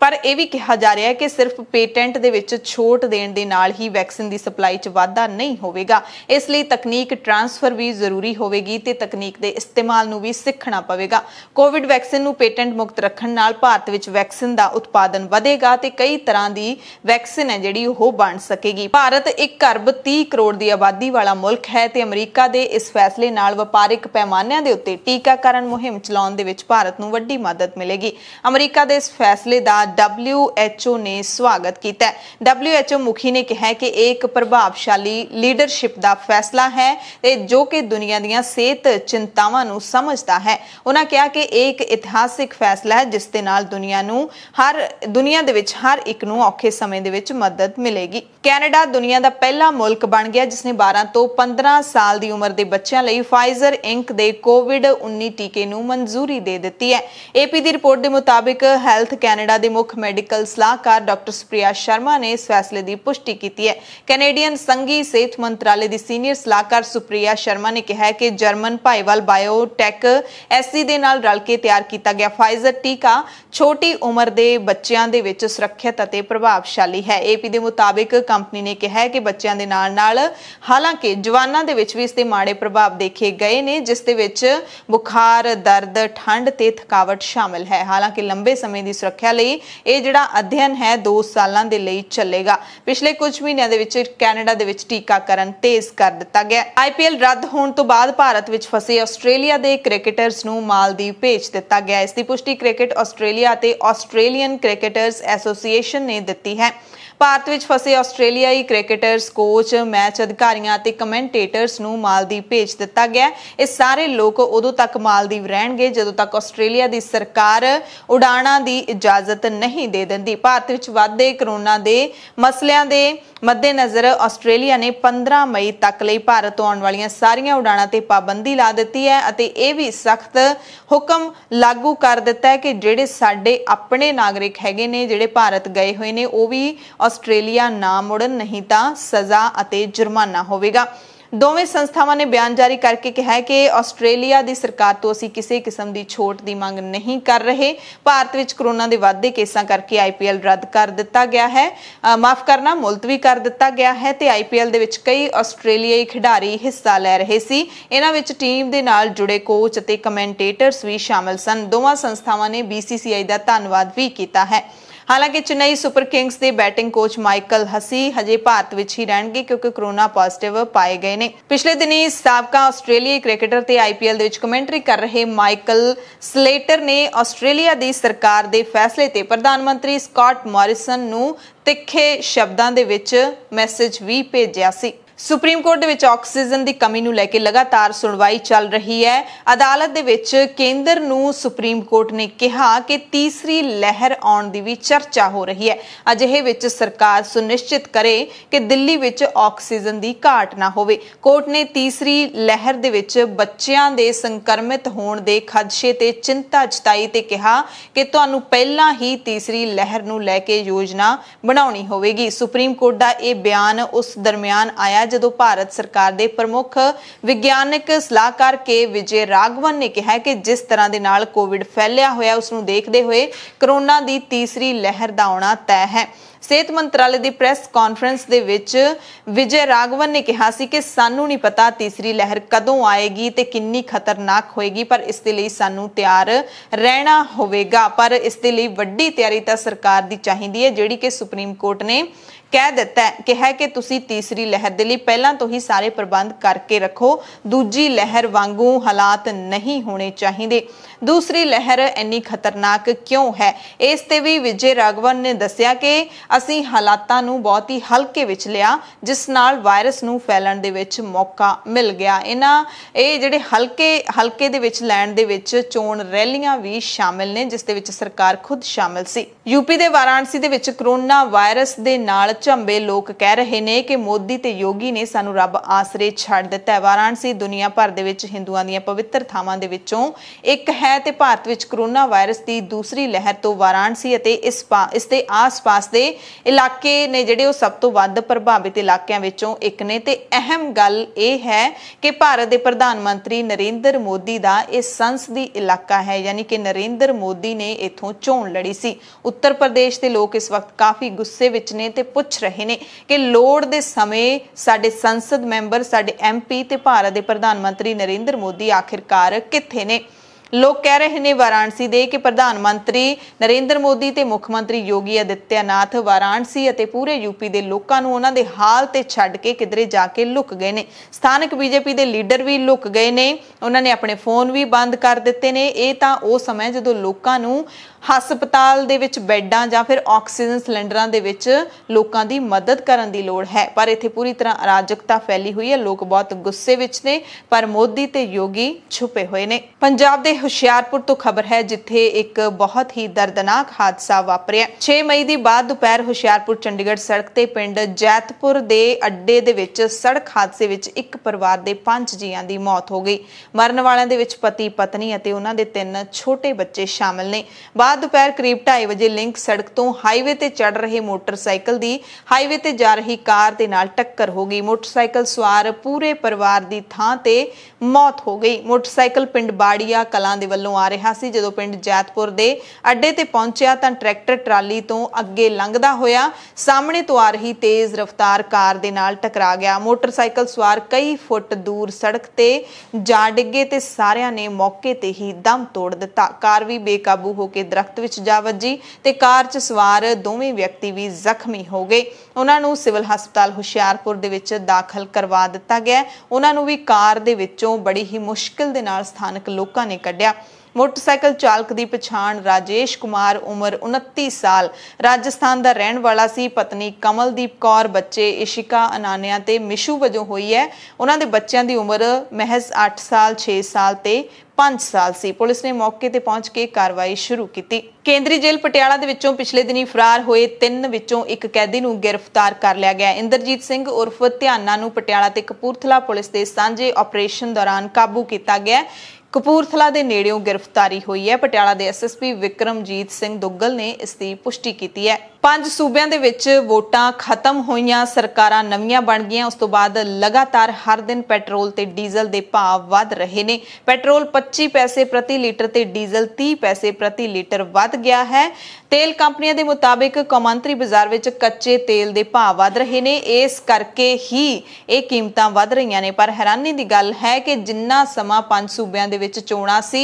ਪਰ ਇਹ ਵੀ ਕਿਹਾ ਜਾ ਰਿਹਾ ਹੈ ਕਿ ਸਿਰਫ ਪੇਟੈਂਟ ਦੇ ਵਿੱਚ ਛੋਟ ਦੇਣ ਦੇ ਨਾਲ ਹੀ ਵੈਕਸੀਨ ਦੀ ਸਪਲਾਈ 'ਚ ਵਾਧਾ ਨਹੀਂ ਹੋਵੇਗਾ ਇਸ ਲਈ ਤਕਨੀਕ ਟ੍ਰਾਂਸਫਰ ਵੀ ਜ਼ਰੂਰੀ ਹੋਵੇਗੀ ਤੇ ਤਕਨੀਕ ਦੇ ਇਸਤੇਮਾਲ ਨੂੰ ਵੀ ਸਿੱਖਣਾ ਪਵੇਗਾ ਕੋਵਿਡ ਵੈਕਸੀਨ ਨੂੰ ਪੇਟੈਂਟ ਮੁਕਤ ਰੱਖਣ ਨਾਲ ਭਾਰਤ ਵਿੱਚ ਵੈਕਸੀਨ ਦਾ ਉਤਪਾਦਨ ਵਧੇਗਾ ਤੇ ਕਈ ਤਰ੍ਹਾਂ ਦੀ ਵੈਕਸੀਨ ਹੈ ਜਿਹੜੀ ਉਹ ਬਣ ਸਕੇਗੀ ਭਾਰਤ 1 ਅਰਬ 30 ਕਰੋੜ ਦੀ ਆਬਾਦੀ ਵਾਲਾ ਮੁਲਕ ਹੈ ਤੇ ਅਮਰੀਕਾ ਦੇ ਇਸ ਫੈਸਲੇ ਨਾਲ ਵਪਾਰਿਕ ਪੈਮਾਨਿਆਂ ਦੇ ਉੱਤੇ ਟੀਕਾਕਰਨ ਮੁਹਿੰਮ ਚਲਾਉਣ ਦੇ ਵਿੱਚ ਭਾਰਤ ਨੂੰ ਵੱਡੀ ਮਦਦ ਮਿਲੇਗੀ ਅਮਰੀਕਾ ਦੇ ਇਸ ਫੈਸਲੇ ਦਾ WHO ਨੇ ਸਵਾਗਤ ਕੀਤਾ ਹੈ WHO ਮੁਖੀ ਨੇ ਕਿਹਾ ਕਿ ਇਹ ਇੱਕ ਪ੍ਰਭਾਵਸ਼ਾਲੀ ਲੀਡਰਸ਼ਿਪ ਦਾ ਫੈਸਲਾ ਹੈ ਤੇ ਜੋ ਕਿ ਦੁਨੀਆ ਦੀਆਂ ਸਿਹਤ ਚਿੰਤਾਵਾਂ ਨੂੰ ਸਮਝਦਾ ਹੈ ਉਹਨਾਂ ਕਿਹਾ ਕਿ ਇਹ ਇੱਕ ਇਤਿਹਾਸਿਕ ਫੈਸਲਾ ਹੈ ਜਿਸ ਦੇ ਨਾਲ ਦੁਨੀਆ ਨੂੰ ਹਰ ਦੁਨੀਆ ਦੇ ਵਿੱਚ ਹਰ ਇੱਕ ਨੂੰ ਔਖੇ ਸਮੇਂ ਦੇ ਵਿੱਚ ਮਦਦ ਮਿਲੇਗੀ ਕੈਨੇਡਾ ਦੁਨੀਆ ਦਾ ਪਹਿਲਾ ਮੁਲਕ ਬਣ ਗਿਆ ਜਿਸ ਨੇ 12 ਤੋਂ 15 ਸਾਲ ਦੀ ਉਮਰ ਦੇ ਬੱਚਿਆਂ ਲਈ ਫਾਈਜ਼ਰ ਇੰਕ ਦੇ ਕੋਵਿਡ-19 ਟੀਕੇ ਨੂੰ ਮਨਜ਼ੂਰੀ ਦੇ ਦਿੱਤੀ ਹੈ ਏਪੀ ਦੀ ਰਿਪੋਰਟ ਦੇ ਮੁਤਾਬਿਕ ਹੈਲਥ ਕੈਨੇਡਾ ਦੇ ਮੁੱਖ ਮੈਡੀਕਲ ਸਲਾਹਕਾਰ ਡਾਕਟਰ ਸੁਪ੍ਰਿਆ ਸ਼ਰਮਾ ਨੇ ਇਸ ਫੈਸਲੇ ਦੀ ਪੁਸ਼ਟੀ ਕੀਤੀ ਹੈ ਕੈਨੇਡੀਅਨ ਸੰਗੀ ਸਿਹਤ ਮੰਤਰਾਲੇ ਦੀ ਸੀਨੀਅਰ ਸਲਾਹਕਾਰ ਸੁਪ੍ਰਿਆ ਸ਼ਰਮਾ ਨੇ ਕਿਹਾ ਹੈ ਕਿ ਜਰਮਨ ਭਾਈਵਾਲ ਬਾਇਓਟੈਕ ਐਸਸੀ ਦੇ ਨਾਲ ਰਲ ਕੇ ਤਿਆਰ ਕੀਤਾ ਗਿਆ ਫਾਈਜ਼ਰ ਟੀਕਾ ਛੋਟੀ ਉਮਰ ਦੇ ਬੱਚਿਆਂ ਦੇ ਵਿੱਚ ਸੁਰੱਖਿਅਤ ਅਤੇ ਪ੍ਰਭਾਵਸ਼ਾਲੀ ਹੈ ਏਪੀ ਦੇ ਮੁਤਾਬਿਕ ਕੰਪਨੀ ਨੇ ਕਿਹਾ ਹੈ ਕਿ ਬੱਚਿਆਂ ਦੇ ਨਾਲ-ਨਾਲ ਹਾਲਾਂਕਿ ਜਵਾਨਾਂ ਦੇ ਵਿੱਚ ਵੀ ਇਸ ਦੇ ਮਾੜੇ ਪ੍ਰਭਾਵ ਦੇਖੇ ਗਏ ਨੇ ਜਿਸ ਦੇ ਵਿੱਚ ਬੁਖਾਰ ਦਰਦ ਠੰਡ ਤੇ ਥਕਾਵਟ ਸ਼ਾਮਲ ਹੈ ਹਾਲਾਂਕਿ ਲੰਬੇ ਸਮੇਂ ਦੀ ਸੁਰੱਖਿਆ ਲਈ ਇਹ ਜਿਹੜਾ ਅਧਿਐਨ ਹੈ 2 ਸਾਲਾਂ ਦੇ ਲਈ ਚੱਲੇਗਾ ਪਿਛਲੇ ਕੁਝ ਮਹੀਨਿਆਂ ਦੇ ਵਿੱਚ ਕੈਨੇਡਾ ਦੇ ਵਿੱਚ ਟੀਕਾਕਰਨ ਤੇਜ਼ ਕਰ ਦਿੱਤਾ ਗਿਆ ਆਈਪੀਐਲ ਰੱਦ ਹੋਣ ਤੋਂ ਬਾਅਦ ਭਾਰਤ ਵਿੱਚ ਫਸੇ ਆਸਟ੍ਰੇਲੀਆ ਦੇ ਕ੍ਰਿਕਟਰਸ ਨੂੰ ਮਾਲਦੀਵ ਭੇਜ ਦਿੱਤਾ ਗਿਆ ਇਸ ਦੀ ਪੁਸ਼ਟੀ ਕ੍ਰਿਕਟ ਆਸਟ੍ਰੇਲੀਆ ਅਤੇ ਆਸਟ੍ਰੇਲੀਅਨ ਕ੍ਰਿਕਟਰਸ ਐਸੋਸੀਏਸ਼ਨ ਨੇ ਦਿੱਤੀ ਹੈ ਭਾਰਤ ਵਿੱਚ ਫਸੇ ਆਸਟ੍ਰੇਲੀਆਈ ਕ੍ਰਿਕਟਰਸ ਕੋਚ ਮੈਚ ਅਧਿਕਾਰੀਆਂ ਅਤੇ ਕਮੈਂਟੇਟਰਸ ਨੂੰ ਮਾਲਦੀਵ ਭੇਜ ਦਿੱਤਾ ਗਿਆ ਇਹ ਸਾਰੇ ਲੋਕ ਉਦੋਂ ਤੱਕ ਮਾਲਦੀਵ ਰਹਿਣਗੇ ਜਦੋਂ ਤੱਕ ਆਸਟ੍ਰੇਲੀਆ ਦੀ ਸਰਕਾਰ ਉਡਾਣਾਂ ਦੀ ਇਜਾਜ਼ਤ ਨਹੀਂ ਦੇ ਦਿੰਦੀ ਭਾਰਤ ਵਿੱਚ ਵਾਧੇ ਕਰੋਨਾ ਦੇ ਮਸਲਿਆਂ ਦੇ ਮੱਦੇਨਜ਼ਰ ਆਸਟ੍ਰੇਲੀਆ ਨੇ 15 ਮਈ ਤੱਕ ਲਈ ਭਾਰਤ ਤੋਂ ਆਉਣ ਵਾਲੀਆਂ ਸਾਰੀਆਂ ਉਡਾਣਾਂ ਤੇ ਪਾਬੰਦੀ ਲਾ ਦਿੱਤੀ ਹੈ ਅਤੇ ਇਹ ਵੀ ਸਖਤ ਹੁਕਮ ਲਾਗੂ ਕਰ ਦਿੱਤਾ ਹੈ ਕਿ ਜਿਹੜੇ ਸਾਡੇ ਆਪਣੇ ਨਾਗਰਿਕ ਹੈਗੇ ਨੇ ਜਿਹੜੇ ਭਾਰਤ ਗਏ ਹੋਏ ਨੇ ਉਹ ਵੀ ਆਸਟ੍ਰੇਲੀਆ ਨਾ ਮੁੜਨ ਨਹੀਂ ਤਾਂ ਸਜ਼ਾ ਅਤੇ ਜੁਰਮਾਨਾ ਹੋਵੇਗਾ ਦੋਵੇਂ ਸੰਸਥਾਵਾਂ ਨੇ ਬਿਆਨ ਜਾਰੀ ਕਰਕੇ ਕਿਹਾ ਹੈ ਕਿ ਆਸਟ੍ਰੇਲੀਆ ਦੀ ਸਰਕਾਰ ਤੋਂ ਅਸੀਂ ਕਿਸੇ ਕਿਸਮ ਦੀ ਛੋਟ ਦੀ ਮੰਗ ਨਹੀਂ ਕਰ ਰਹੇ ਭਾਰਤ ਵਿੱਚ ਕਰੋਨਾ ਦੇ ਵਾਧੇ ਕੇਸਾਂ ਕਰਕੇ ਆਈਪੀਐਲ ਰੱਦ ਕਰ ਦਿੱਤਾ ਗਿਆ ਹੈ ਮਾਫ ਕਰਨਾ ਮੁਲਤਵੀ ਕਰ ਦਿੱਤਾ ਗਿਆ ਹੈ ਤੇ ਆਈਪੀਐਲ ਦੇ ਵਿੱਚ ਕਈ ਆਸਟ੍ਰੇਲੀਆਈ ਖਿਡਾਰੀ ਹਿੱਸਾ ਲੈ ਰਹੇ ਸੀ ਇਹਨਾਂ ਵਿੱਚ ਟੀਮ ਦੇ ਨਾਲ ਜੁੜੇ ਕੋਚ ਅਤੇ ਕਮੈਂਟੇਟਰਸ ਵੀ ਸ਼ਾਮਲ ਸਨ ਦੋਵਾਂ ਸੰਸਥਾਵਾਂ ਨੇ BCCI ਦਾ ਧੰਨਵਾਦ ਵੀ ਕੀਤਾ ਹੈ ਹਾਲਾਂਕਿ ਚੇਨਈ ਸੁਪਰ ਕਿੰਗਸ ਦੇ ਬੈਟਿੰਗ ਕੋਚ ਮਾਈਕਲ ਹਸੀ ਹਜੇ ਭਾਰਤ ਵਿੱਚ ਹੀ ਰਹਿਣਗੇ ਕਿਉਂਕਿ ਕਰੋਨਾ ਪੋਜ਼ਿਟਿਵ ਪਾਏ ਗਏ ਨੇ ਪਿਛਲੇ ਦਿਨੀ ਸਾਬਕਾ ਆਸਟ੍ਰੇਲੀਆਈ ਕ੍ਰਿਕਟਰ ਤੇ ਆਈਪੀਐਲ ਦੇ ਵਿੱਚ ਕਮੈਂਟਰੀ ਕਰ ਰਹੇ ਮਾਈਕਲ ਸਲੇਟਰ ਨੇ ਆਸਟ੍ਰੇਲੀਆ ਦੀ ਸਰਕਾਰ ਦੇ ਫੈਸਲੇ ਤੇ ਪ੍ਰਧਾਨ ਮੰਤਰੀ ਸਕਾਟ ਮੋਰਿਸਨ ਨੂੰ ਤਿੱਖੇ ਸ਼ਬਦਾਂ ਦੇ ਵਿੱਚ ਮੈਸੇਜ ਵੀ ਭੇਜਿਆ ਸੀ ਸੁਪਰੀਮ ਕੋਰਟ ਦੇ ਵਿੱਚ ਆਕਸੀਜਨ ਦੀ ਕਮੀ ਨੂੰ ਲੈ ਕੇ ਲਗਾਤਾਰ ਸੁਣਵਾਈ ਚੱਲ ਰਹੀ ਹੈ ਅਦਾਲਤ ਦੇ ਵਿੱਚ ਕੇਂਦਰ ਨੂੰ ਸੁਪਰੀਮ ਕੋਰਟ ਨੇ ਕਿਹਾ ਕਿ ਤੀਸਰੀ ਲਹਿਰ ਆਉਣ ਦੀ ਵੀ ਚਰਚਾ ਹੋ ਰਹੀ ਹੈ ਅਜਿਹੇ ਵਿੱਚ ਸਰਕਾਰ ਸੁਨਿਸ਼ਚਿਤ ਕਰੇ ਕਿ ਦਿੱਲੀ ਵਿੱਚ ਆਕਸੀਜਨ ਦੀ ਘਾਟ ਨਾ ਹੋਵੇ ਕੋਰਟ ਨੇ ਤੀਸਰੀ ਲਹਿਰ ਦੇ ਵਿੱਚ ਬੱਚਿਆਂ ਦੇ ਸੰਕਰਮਿਤ ਹੋਣ ਦੇ ਖਦਸ਼ੇ ਤੇ ਚਿੰਤਾ ਜਤਾਈ ਤੇ ਕਿਹਾ ਕਿ ਤੁਹਾਨੂੰ ਪਹਿਲਾਂ ਹੀ ਤੀਸਰੀ ਲਹਿਰ ਨੂੰ ਲੈ ਕੇ ਯੋਜਨਾ ਬਣਾਉਣੀ ਹੋਵੇਗੀ ਸੁਪਰੀਮ ਕੋਰਟ ਦਾ ਇਹ ਬਿਆਨ ਉਸ ਦਰਮਿਆਨ ਆਇਆ ਜਦੋਂ ਭਾਰਤ ਸਰਕਾਰ ਦੇ ਪ੍ਰਮੁੱਖ ਵਿਗਿਆਨਕ ਸਲਾਹਕਾਰ ਕੇ ਵਿਜੇ ਰਾਗਵਨ ਨੇ ਕਿਹਾ ਕਿ ਜਿਸ ਤਰ੍ਹਾਂ ਦੇ ਨਾਲ ਕੋਵਿਡ ਫੈਲਿਆ ਹੋਇਆ ਉਸ ਨੂੰ ਦੇਖਦੇ ਹੋਏ ਕਰੋਨਾ ਦੀ ਤੀਸਰੀ ਲਹਿਰ ਦਾ ਆਉਣਾ ਤੈਅ ਹੈ ਸਿਹਤ ਮੰਤਰਾਲੇ ਦੀ ਪ੍ਰੈਸ ਕਾਨਫਰੰਸ ਦੇ ਵਿੱਚ ਵਿਜੇ ਰਾਗਵਨ ਨੇ ਕਿਹਾ ਸੀ ਕਿ ਸਾਨੂੰ ਨਹੀਂ ਪਤਾ ਤੀਸਰੀ ਲਹਿਰ ਕਦੋਂ ਆਏਗੀ ਤੇ ਕਿੰਨੀ ਖਤਰਨਾਕ ਹੋਏਗੀ ਪਰ ਇਸ ਦੇ ਲਈ ਸਾਨੂੰ ਤਿਆਰ ਰਹਿਣਾ ਹੋਵੇਗਾ ਪਰ ਇਸ ਦੇ ਲਈ ਵੱਡੀ ਤਿਆਰੀ ਤਾਂ ਸਰਕਾਰ ਦੀ ਚਾਹੀਦੀ ਹੈ ਜਿਹੜੀ ਕਿ ਸੁਪਰੀਮ ਕੋਰਟ ਨੇ ਕਹਿ ਦਿੱਤਾ ਹੈ ਕਿ ਹੈ ਕਿ ਤੁਸੀਂ ਤੀਸਰੀ ਲਹਿਰ ਦੇ ਲਈ ਪਹਿਲਾਂ ਤੋਂ ਹੀ ਸਾਰੇ ਪ੍ਰਬੰਧ ਕਰਕੇ ਰੱਖੋ ਦੂਜੀ ਲਹਿਰ ਵਾਂਗੂ ਹਾਲਾਤ ਨਹੀਂ ਹੋਣੇ ਚਾਹੀਦੇ ਦੂਸਰੀ ਲਹਿਰ ਇੰਨੀ ਖਤਰਨਾਕ ਕਿਉਂ ਹੈ ਇਸ ਤੇ ਵੀ ਵਿਜੇ ਰਾਗਵਨ ਨੇ ਦੱਸਿਆ ਕਿ ਅਸੀਂ ਹਾਲਾਤਾਂ ਨੂੰ ਬਹੁਤ ਹੀ ਹਲਕੇ ਵਿੱਚ ਲਿਆ ਜਿਸ ਨਾਲ ਵਾਇਰਸ ਨੂੰ ਫੈਲਣ ਦੇ ਵਿੱਚ ਮੌਕਾ ਮਿਲ ਗਿਆ ਇਹਨਾਂ ਇਹ ਜਿਹੜੇ ਹਲਕੇ ਹਲਕੇ ਦੇ ਵਿੱਚ ਲੈਣ ਦੇ ਵਿੱਚ ਚੋਣ ਰੈਲੀਆਂ ਵੀ ਸ਼ਾਮਿਲ ਨੇ ਜਿਸ ਦੇ ਵਿੱਚ ਸਰਕਾਰ ਖੁਦ ਸ਼ਾਮਿਲ ਸੀ ਯੂਪੀ ਦੇ ਵਾਰਾਣਸੀ ਦੇ ਵਿੱਚ ਕਰੋਨਾ ਵਾਇਰਸ ਦੇ ਨਾਲ ਝੰਬੇ ਲੋਕ ਕਹਿ ਰਹੇ ਨੇ ਕਿ ਮੋਦੀ ਤੇ ਯੋਗੀ ਨੇ ਸਾਨੂੰ ਰੱਬ ਆਸਰੇ ਛੱਡ ਦਿੱਤਾ ਹੈ ਵਾਰਾਣਸੀ ਦੁਨੀਆ ਭਰ ਦੇ ਵਿੱਚ ਹਿੰਦੂਆਂ ਦੀਆਂ ਪਵਿੱਤਰ ਥਾਵਾਂ ਦੇ ਵਿੱਚੋਂ ਇੱਕ ਹੈ ਹੈ ਤੇ ਭਾਰਤ ਵਿੱਚ ਕਰੋਨਾ ਵਾਇਰਸ ਦੀ ਦੂਸਰੀ ਲਹਿਰ ਤੋਂ ਵਾਰਾਣਸੀ ਅਤੇ ਇਸ ਇਸ ਦੇ ਆਸ-ਪਾਸ ਦੇ ਇਲਾਕੇ ਨੇ ਜਿਹੜੇ ਉਹ ਸਭ ਤੋਂ ਵੱਧ ਪ੍ਰਭਾਵਿਤ ਇਲਾਕਿਆਂ ਵਿੱਚੋਂ ਇੱਕ ਨੇ ਤੇ ਅਹਿਮ ਗੱਲ ਇਹ ਹੈ ਕਿ ਭਾਰਤ ਦੇ ਪ੍ਰਧਾਨ ਮੰਤਰੀ ਨਰਿੰਦਰ ਮੋਦੀ ਦਾ ਇਹ ਸੰਸਦੀ ਇਲਾਕਾ ਹੈ ਯਾਨੀ ਕਿ ਨਰਿੰਦਰ ਮੋਦੀ ਨੇ ਇਥੋਂ ਚੋਣ ਲੜੀ ਸੀ ਉੱਤਰ ਪ੍ਰਦੇਸ਼ ਦੇ ਲੋਕ ਇਸ ਵਕਤ ਕਾਫੀ ਗੁੱਸੇ ਵਿੱਚ ਨੇ ਤੇ ਪੁੱਛ ਰਹੇ ਨੇ ਕਿ ਲੋੜ ਦੇ ਸਮੇਂ ਸਾਡੇ ਸੰਸਦ ਮੈਂਬਰ ਸਾਡੇ ਐਮਪੀ ਤੇ ਭਾਰਤ ਦੇ ਪ੍ਰਧਾਨ ਮੰਤਰੀ ਨਰਿੰਦਰ ਮੋਦੀ ਆਖਿਰਕਾਰ ਕਿੱਥੇ ਨੇ ਲੋਕ ਕਹਿ ਰਹੇ ਨੇ ਵਾਰਾਣਸੀ ਦੇ ਕਿ ਪ੍ਰਧਾਨ ਮੰਤਰੀ ਨਰਿੰਦਰ ਮੋਦੀ ਤੇ ਮੁੱਖ ਮੰਤਰੀ ਯੋਗੀ ਅਦਿੱਤਿਆਨਾਥ ਵਾਰਾਣਸੀ ਅਤੇ ਪੂਰੇ ਯੂਪੀ ਦੇ ਲੋਕਾਂ ਨੂੰ ਉਹਨਾਂ ਦੇ ਹਾਲ ਤੇ ਛੱਡ ਕੇ ਕਿਧਰੇ ਜਾ ਕੇ ਲੁਕ ਗਏ ਨੇ ਸਥਾਨਕ ਬੀਜੇਪੀ ਦੇ ਲੀਡਰ ਵੀ ਲੁਕ ਗਏ ਨੇ ਉਹਨਾਂ ਨੇ ਆਪਣੇ ਫੋਨ ਵੀ ਬੰਦ ਕਰ ਦਿੱਤੇ ਨੇ ਇਹ ਤਾਂ ਉਹ ਸਮਾਂ ਜਦੋਂ ਲੋਕਾਂ ਨੂੰ ਹਸਪਤਾਲ ਦੇ ਵਿੱਚ ਬੈੱਡਾਂ ਜਾਂ ਫਿਰ ਆਕਸੀਜਨ ਸਿਲੰਡਰਾਂ ਦੇ ਵਿੱਚ ਲੋਕਾਂ ਦੀ ਮਦਦ ਕਰਨ ਦੀ ਲੋੜ ਹੈ ਪਰ ਇੱਥੇ ਪੂਰੀ ਤਰ੍ਹਾਂ ਅਰਾਜਕਤਾ ਫੈਲੀ ਹੋਈ ਹੈ ਲੋਕ ਬਹੁਤ ਗੁੱਸੇ ਵਿੱਚ ਨੇ ਪਰ ਮੋਦੀ ਤੇ ਯੋਗੀ ਛੁਪੇ ਹੋਏ ਨੇ ਪੰਜਾਬ ਦੇ ਹੁਸ਼ਿਆਰਪੁਰ ਤੋਂ ਖਬਰ ਹੈ ਜਿੱਥੇ ਇੱਕ ਬਹੁਤ ਹੀ ਦਰਦਨਾਕ ਹਾਦਸਾ ਵਾਪਰਿਆ 6 ਮਈ ਦੀ ਬਾਅਦ ਦੁਪਹਿਰ ਹੁਸ਼ਿਆਰਪੁਰ ਚੰਡੀਗੜ੍ਹ ਸੜਕ ਤੇ ਪਿੰਡ ਜੈਤਪੁਰ ਦੇ ਅੱਡੇ ਦੇ ਵਿੱਚ ਸੜਕ ਹਾਦਸੇ ਵਿੱਚ ਇੱਕ ਪਰਿਵਾਰ ਦੇ 5 ਜੀਆਂ ਦੀ ਮੌਤ ਹੋ ਗਈ ਮਰਨ ਵਾਲਿਆਂ ਦੇ ਵਿੱਚ ਪਤੀ ਪਤਨੀ ਅਤੇ ਉਹਨਾਂ ਦੇ ਤਿੰਨ ਛੋਟੇ ਬੱਚੇ ਸ਼ਾਮਲ ਨੇ ਬਾਅਦ ਦੁਪਹਿਰ ਕਰੀਬ 2:30 ਵਜੇ ਲਿੰਕ ਸੜਕ ਤੋਂ ਹਾਈਵੇ ਤੇ ਚੜ ਰਹੇ ਮੋਟਰਸਾਈਕਲ ਦੀ ਹਾਈਵੇ ਤੇ ਜਾ ਰਹੀ ਕਾਰ ਦੇ ਨਾਲ ਟੱਕਰ ਹੋ ਗਈ ਮੋਟਰਸਾਈਕਲ ਸਵਾਰ ਪੂਰੇ ਪਰਿਵਾਰ ਦੀ ਥਾਂ ਤੇ ਮੌਤ ਹੋ ਗਈ ਮੋਟਰਸਾਈਕਲ ਪਿੰਡ ਬਾੜੀਆ ਕਲਾਂ ਦੇ ਵੱਲੋਂ ਆ ਰਿਹਾ ਸੀ ਜਦੋਂ ਪਿੰਡ ਜੈਤਪੁਰ ਦੇ ਅੱਡੇ ਤੇ ਪਹੁੰਚਿਆ ਤਾਂ ਟਰੈਕਟਰ ਟਰਾਲੀ ਤੋਂ ਅੱਗੇ ਲੰਘਦਾ ਹੋਇਆ ਸਾਹਮਣੇ ਤੋਂ ਆ ਰਹੀ ਤੇਜ਼ ਰਫ਼ਤਾਰ ਕਾਰ ਦੇ ਨਾਲ ਟਕਰਾ ਗਿਆ ਮੋਟਰਸਾਈਕਲ ਸਵਾਰ ਕਈ ਫੁੱਟ ਦੂਰ ਸੜਕ ਤੇ ਜਾ ਡਿੱਗੇ ਤੇ ਸਾਰਿਆਂ ਨੇ ਮੌਕੇ ਤੇ ਹੀ ਦਮ ਤੋੜ ਦਿੱਤਾ ਕਾਰ ਵੀ ਬੇਕਾਬੂ ਹੋ ਕੇ ਦਰਖਤ ਵਿੱਚ ਜਾ ਵੱਜੀ ਤੇ ਕਾਰ 'ਚ ਸਵਾਰ ਦੋਵੇਂ ਵਿਅਕਤੀ ਵੀ ਜ਼ਖਮੀ ਹੋ ਗਏ ਉਹਨਾਂ ਨੂੰ ਸਿਵਲ ਹਸਪਤਾਲ ਹੁਸ਼ਿਆਰਪੁਰ ਦੇ ਵਿੱਚ ਦਾਖਲ ਕਰਵਾ ਦਿੱਤਾ ਗਿਆ ਉਹਨਾਂ ਨੂੰ ਵੀ ਕਾਰ ਦੇ ਵਿੱਚੋਂ ਬੜੀ ਹੀ ਮੁਸ਼ਕਲ ਦੇ ਨਾਲ ਸਥਾਨਕ ਲੋਕਾਂ ਨੇ ਕੱਢਿਆ ਮੋਟਰਸਾਈਕਲ ਚਾਲਕ ਦੀ ਪਛਾਣ ਰਾਜੇਸ਼ ਕੁਮਾਰ ਉਮਰ 29 ਸਾਲ ਰਾਜਸਥਾਨ ਦਾ ਰਹਿਣ ਵਾਲਾ ਸੀ ਪਤਨੀ ਕਮਲਦੀਪ ਕੌਰ ਬੱਚੇ ਇਸ਼ਿਕਾ ਅਨਾਨਿਆ ਤੇ ਮਿਸ਼ੂ ਵਜੋਂ ਹੋਈ ਹੈ ਉਹਨਾਂ ਦੇ ਬੱਚਿਆਂ ਦੀ ਉਮਰ ਮਹਿਜ਼ 8 ਸਾਲ 6 ਸਾਲ ਤੇ 5 ਸਾਲ ਸੀ ਪੁਲਿਸ ਨੇ ਮੌਕੇ ਤੇ ਪਹੁੰਚ ਕੇ ਕਾਰਵਾਈ ਸ਼ੁਰੂ ਕੀਤੀ ਕੇਂਦਰੀ ਜੇਲ੍ਹ ਪਟਿਆਲਾ ਦੇ ਵਿੱਚੋਂ ਪਿਛਲੇ ਦਿਨੀ ਫਰਾਰ ਹੋਏ ਤਿੰਨ ਵਿੱਚੋਂ ਇੱਕ ਕੈਦੀ ਨੂੰ ਗ੍ਰਿਫਤਾਰ ਕਰ ਲਿਆ ਗਿਆ ਇੰਦਰਜੀਤ ਸਿੰਘ ਉਰਫ ਧਿਆਨਾ ਨੂੰ ਪਟਿਆਲਾ ਤੇ ਕਪੂਰਥਲਾ ਪੁਲਿਸ ਦੇ ਸਾਂਝੇ ਆਪਰੇਸ਼ਨ ਦੌਰਾਨ ਕਾਬੂ ਕੀਤਾ ਗਿਆ ਕਪੂਰਥਲਾ ਦੇ ਨੇੜਿਓਂ ਗ੍ਰਿਫਤਾਰੀ ਹੋਈ ਹੈ ਪਟਿਆਲਾ ਦੇ ਐਸਐਸਪੀ ਵਿਕਰਮਜੀਤ ਸਿੰਘ ਦੁੱਗਲ ਨੇ ਇਸ ਦੀ ਪੁਸ਼ਟੀ ਕੀਤੀ ਹੈ ਪੰਜ ਸੂਬਿਆਂ ਦੇ ਵਿੱਚ ਵੋਟਾਂ ਖਤਮ ਹੋਈਆਂ ਸਰਕਾਰਾਂ ਨਵੀਆਂ ਬਣ ਗਈਆਂ ਉਸ ਤੋਂ ਬਾਅਦ ਲਗਾਤਾਰ ਹਰ ਦਿਨ ਪੈਟਰੋਲ ਤੇ ਡੀਜ਼ਲ ਦੇ ਭਾਅ ਵੱਧ ਰਹੇ ਨੇ ਪੈਟਰੋਲ 25 ਪੈਸੇ ਪ੍ਰਤੀ ਲੀਟਰ ਤੇ ਡੀਜ਼ਲ 30 ਪੈਸੇ ਪ੍ਰਤੀ ਲੀਟਰ ਵੱਧ ਗਿਆ ਹੈ ਤੇਲ ਕੰਪਨੀਆਂ ਦੇ ਮੁਤਾਬਕ ਕੌਮਾਂਤਰੀ ਬਾਜ਼ਾਰ ਵਿੱਚ ਕੱਚੇ ਤੇਲ ਦੇ ਭਾਅ ਵੱਧ ਰਹੇ ਨੇ ਇਸ ਕਰਕੇ ਹੀ ਇਹ ਕੀਮਤਾਂ ਵੱਧ ਰਹੀਆਂ ਨੇ ਪਰ ਹੈਰਾਨੀ ਦੀ ਗੱਲ ਹੈ ਕਿ ਜਿੰਨਾ ਸਮਾਂ ਪੰਜ ਸੂਬਿਆਂ ਦੇ ਵਿੱਚ ਚੋਣਾਂ ਸੀ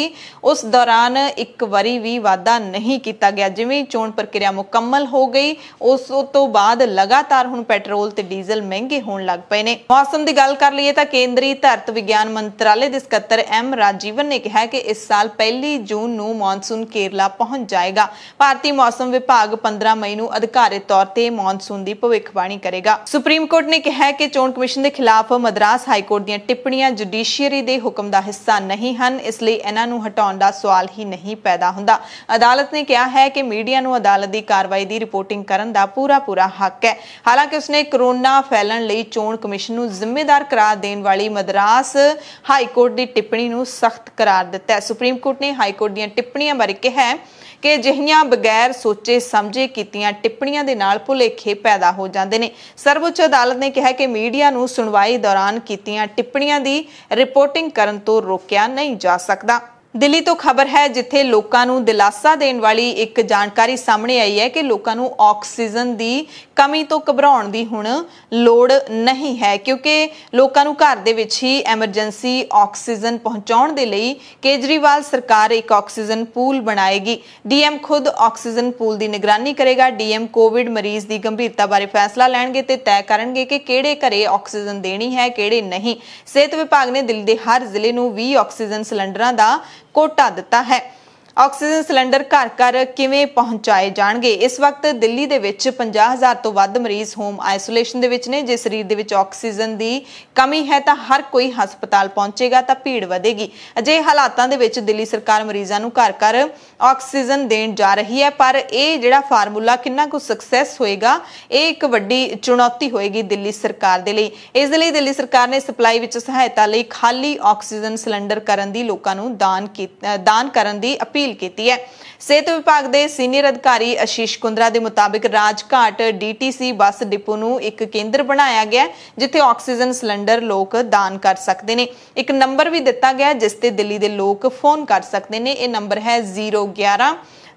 ਉਸ ਦੌਰਾਨ ਇੱਕ ਵਾਰੀ ਵੀ ਵਾਅਦਾ ਨਹੀਂ ਕੀਤਾ ਗਿਆ ਜਿਵੇਂ ਚੋਣ ਪ੍ਰਕਿਰਿਆ ਮੁਕੰਮਲ ਹੋ ਹੋ ਗਈ ਉਸ ਤੋਂ ਬਾਅਦ ਲਗਾਤਾਰ ਹੁਣ ਪੈਟਰੋਲ ਤੇ ਡੀਜ਼ਲ ਮਹਿੰਗੇ ਹੋਣ ਲੱਗ ਪਏ ਨੇ ਮੌਸਮ ਦੀ ਗੱਲ ਕਰ ਲਈਏ ਤਾਂ ਕੇਂਦਰੀ ਧਰਤ ਵਿਗਿਆਨ ਮੰਤਰਾਲੇ ਦੇ ਸਕੱਤਰ ਐਮ ਰਾਜੀਵਨ ਨੇ ਕਿਹਾ ਕਿ ਇਸ ਸਾਲ ਪਹਿਲੀ ਜੂਨ ਨੂੰ ਮੌਨਸੂਨ ਕੇਰਲਾ ਪਹੁੰਚ ਜਾਏਗਾ ਭਾਰਤੀ ਮੌਸਮ ਵਿਭਾਗ 15 ਮਈ ਨੂੰ ਅਧਿਕਾਰਤ ਤੌਰ ਤੇ ਮੌਨਸੂਨ ਦੀ ਭਵਿੱਖਬਾਣੀ ਕਰੇਗਾ ਸੁਪਰੀਮ ਕੋਰਟ ਨੇ ਕਿਹਾ ਕਿ ਚੋਣ ਕਮਿਸ਼ਨ ਦੇ ਖਿਲਾਫ ਮਦਰਾਸ ਹਾਈ ਕੋਰਟ ਦੀਆਂ ਟਿੱਪਣੀਆਂ ਜੁਡੀਸ਼ੀਅਰੀ ਦੇ ਹੁਕਮ ਦਾ ਹਿੱਸਾ ਨਹੀਂ ਹਨ ਇਸ ਲਈ ਇਹਨਾਂ ਨੂੰ ਹਟਾਉਣ ਦਾ ਸਵਾਲ ਹੀ ਨਹੀਂ ਪੈਦਾ ਹੁੰਦਾ ਅਦਾਲਤ ਨੇ ਕਿਹਾ ਹੈ ਕਿ ਮੀਡੀਆ ਨੂੰ ਅਦਾਲਤ ਦੀ ਕਾਰਵਾਈ ਦੀ ਰਿਪੋਰਟਿੰਗ ਕਰਨ ਦਾ ਪੂਰਾ ਪੂਰਾ ਹੱਕ ਹੈ ਹਾਲਾਂਕਿ ਉਸਨੇ ਕਰੋਨਾ ਫੈਲਣ ਲਈ ਚੋਣ ਕਮਿਸ਼ਨ ਨੂੰ ਜ਼ਿੰਮੇਦਾਰ ਕਰਾਰ ਦੇਣ ਵਾਲੀ ਮਦਰਾਸ ਹਾਈ ਕੋਰਟ ਦੀ ਟਿੱਪਣੀ ਨੂੰ ਸਖਤ ਕਰਾਰ ਦਿੱਤਾ ਹੈ ਸੁਪਰੀਮ ਕੋਰਟ ਨੇ ਹਾਈ ਕੋਰਟ ਦੀਆਂ ਟਿੱਪਣੀਆਂ ਬਾਰੇ ਕਿਹਾ ਹੈ ਕਿ ਜਿਹੀਆਂ ਬਗੈਰ ਸੋਚੇ ਸਮਝੇ ਕੀਤੀਆਂ ਟਿੱਪਣੀਆਂ ਦੇ ਨਾਲ ਭੁਲੇਖੇ ਪੈਦਾ ਹੋ ਜਾਂਦੇ ਨੇ ਸਰਵਉੱਚ ਅਦਾਲਤ ਨੇ ਕਿਹਾ ਕਿ ਮੀਡੀਆ ਨੂੰ ਸੁਣਵਾਈ ਦੌਰਾਨ ਕੀਤੀਆਂ ਟਿੱਪਣੀਆਂ ਦੀ ਰਿਪੋਰਟਿੰਗ ਕਰਨ ਤੋਂ ਰੋਕਿਆ ਨਹੀਂ ਜਾ ਸਕਦਾ ਦਿੱਲੀ ਤੋਂ ਖਬਰ ਹੈ ਜਿੱਥੇ ਲੋਕਾਂ ਨੂੰ ਦਿਲਾਸਾ ਦੇਣ ਵਾਲੀ ਇੱਕ ਜਾਣਕਾਰੀ ਸਾਹਮਣੇ ਆਈ ਹੈ ਕਿ ਲੋਕਾਂ ਨੂੰ ਆਕਸੀਜਨ ਦੀ ਕਮੀ ਤੋਂ ਘਬਰਾਉਣ ਦੀ ਹੁਣ ਲੋੜ ਨਹੀਂ ਹੈ ਕਿਉਂਕਿ ਲੋਕਾਂ ਨੂੰ ਘਰ ਦੇ ਵਿੱਚ ਹੀ ਐਮਰਜੈਂਸੀ ਆਕਸੀਜਨ ਪਹੁੰਚਾਉਣ ਦੇ ਲਈ ਕੇਜਰੀਵਾਲ ਸਰਕਾਰ ਇੱਕ ਆਕਸੀਜਨ ਪੂਲ ਬਣਾਏਗੀ ਡੀਐਮ ਖੁਦ ਆਕਸੀਜਨ ਪੂਲ ਦੀ ਨਿਗਰਾਨੀ ਕਰੇਗਾ ਡੀਐਮ ਕੋਵਿਡ ਮਰੀਜ਼ ਦੀ ਗੰਭੀਰਤਾ ਬਾਰੇ ਫੈਸਲਾ ਲੈਣਗੇ ਤੇ ਤੈਅ ਕਰਨਗੇ ਕਿ ਕਿਹੜੇ ਘਰੇ ਆਕਸੀਜਨ ਦੇਣੀ ਹੈ ਕਿਹੜੇ ਨਹੀਂ ਸਿਹਤ ਵਿਭਾਗ ਨੇ ਦਿੱਲੀ ਦੇ ਹਰ ਜ਼ਿਲ੍ਹੇ ਨੂੰ 20 ਆਕਸੀਜਨ ਸਿਲੰਡਰਾਂ ਦਾ ਕੋਟਾ ਦਿੱਤਾ ਹੈ ਆਕਸੀਜਨ ਸਿਲੰਡਰ ਘਰ-ਘਰ ਕਿਵੇਂ ਪਹੁੰਚਾਏ ਜਾਣਗੇ ਇਸ ਵਕਤ ਦਿੱਲੀ ਦੇ ਵਿੱਚ 50000 ਤੋਂ ਵੱਧ ਮਰੀਜ਼ ਹੋਮ ਆਈਸੋਲੇਸ਼ਨ ਦੇ ਵਿੱਚ ਨੇ ਜੇ ਸਰੀਰ ਦੇ ਵਿੱਚ ਆਕਸੀਜਨ ਦੀ ਕਮੀ ਹੈ ਤਾਂ ਹਰ ਕੋਈ ਹਸਪਤਾਲ ਪਹੁੰਚੇਗਾ ਤਾਂ ਭੀੜ ਵਧੇਗੀ ਅਜੇ ਹਾਲਾਤਾਂ ਦੇ ਵਿੱਚ ਦਿੱਲੀ ਸਰਕਾਰ ਮਰੀਜ਼ਾਂ ਨੂੰ ਘਰ-ਘਰ ਆਕਸੀਜਨ ਦੇਣ ਜਾ ਰਹੀ ਹੈ ਪਰ ਇਹ ਜਿਹੜਾ ਫਾਰਮੂਲਾ ਕਿੰਨਾ ਕੁ ਸਕਸੈਸ ਹੋਏਗਾ ਇਹ ਇੱਕ ਵੱਡੀ ਚੁਣੌਤੀ ਹੋਏਗੀ ਦਿੱਲੀ ਸਰਕਾਰ ਦੇ ਲਈ ਇਸ ਦੇ ਲਈ ਦਿੱਲੀ ਸਰਕਾਰ ਨੇ ਸਪਲਾਈ ਵਿੱਚ ਸਹਾਇਤਾ ਲਈ ਖਾਲੀ ਆਕਸੀਜਨ ਸਿਲੰਡਰ ਕਰਨ ਦੀ ਲੋਕਾਂ ਨੂੰ ਦਾਨ ਦਾਨ ਕਰਨ ਦੀ ਅਪੀਲ ਅਪੀਲ ਕੀਤੀ ਹੈ ਸਿਹਤ ਵਿਭਾਗ ਦੇ ਸੀਨੀਅਰ ਅਧਿਕਾਰੀ ਅਸ਼ੀਸ਼ ਕੁੰਦਰਾ ਦੇ ਮੁਤਾਬਿਕ ਰਾਜਘਾਟ ਡੀਟੀਸੀ ਬੱਸ ਡਿਪੂ ਨੂੰ ਇੱਕ ਕੇਂਦਰ ਬਣਾਇਆ ਗਿਆ ਜਿੱਥੇ ਆਕਸੀਜਨ ਸਿਲੰਡਰ ਲੋਕ ਦਾਨ ਕਰ ਸਕਦੇ ਨੇ ਇੱਕ ਨੰਬਰ ਵੀ ਦਿੱਤਾ ਗਿਆ ਜਿਸ ਤੇ ਦਿੱਲੀ ਦੇ ਲੋਕ ਫੋਨ ਕਰ ਸਕਦੇ ਨੇ ਇਹ ਨੰਬਰ ਹੈ 011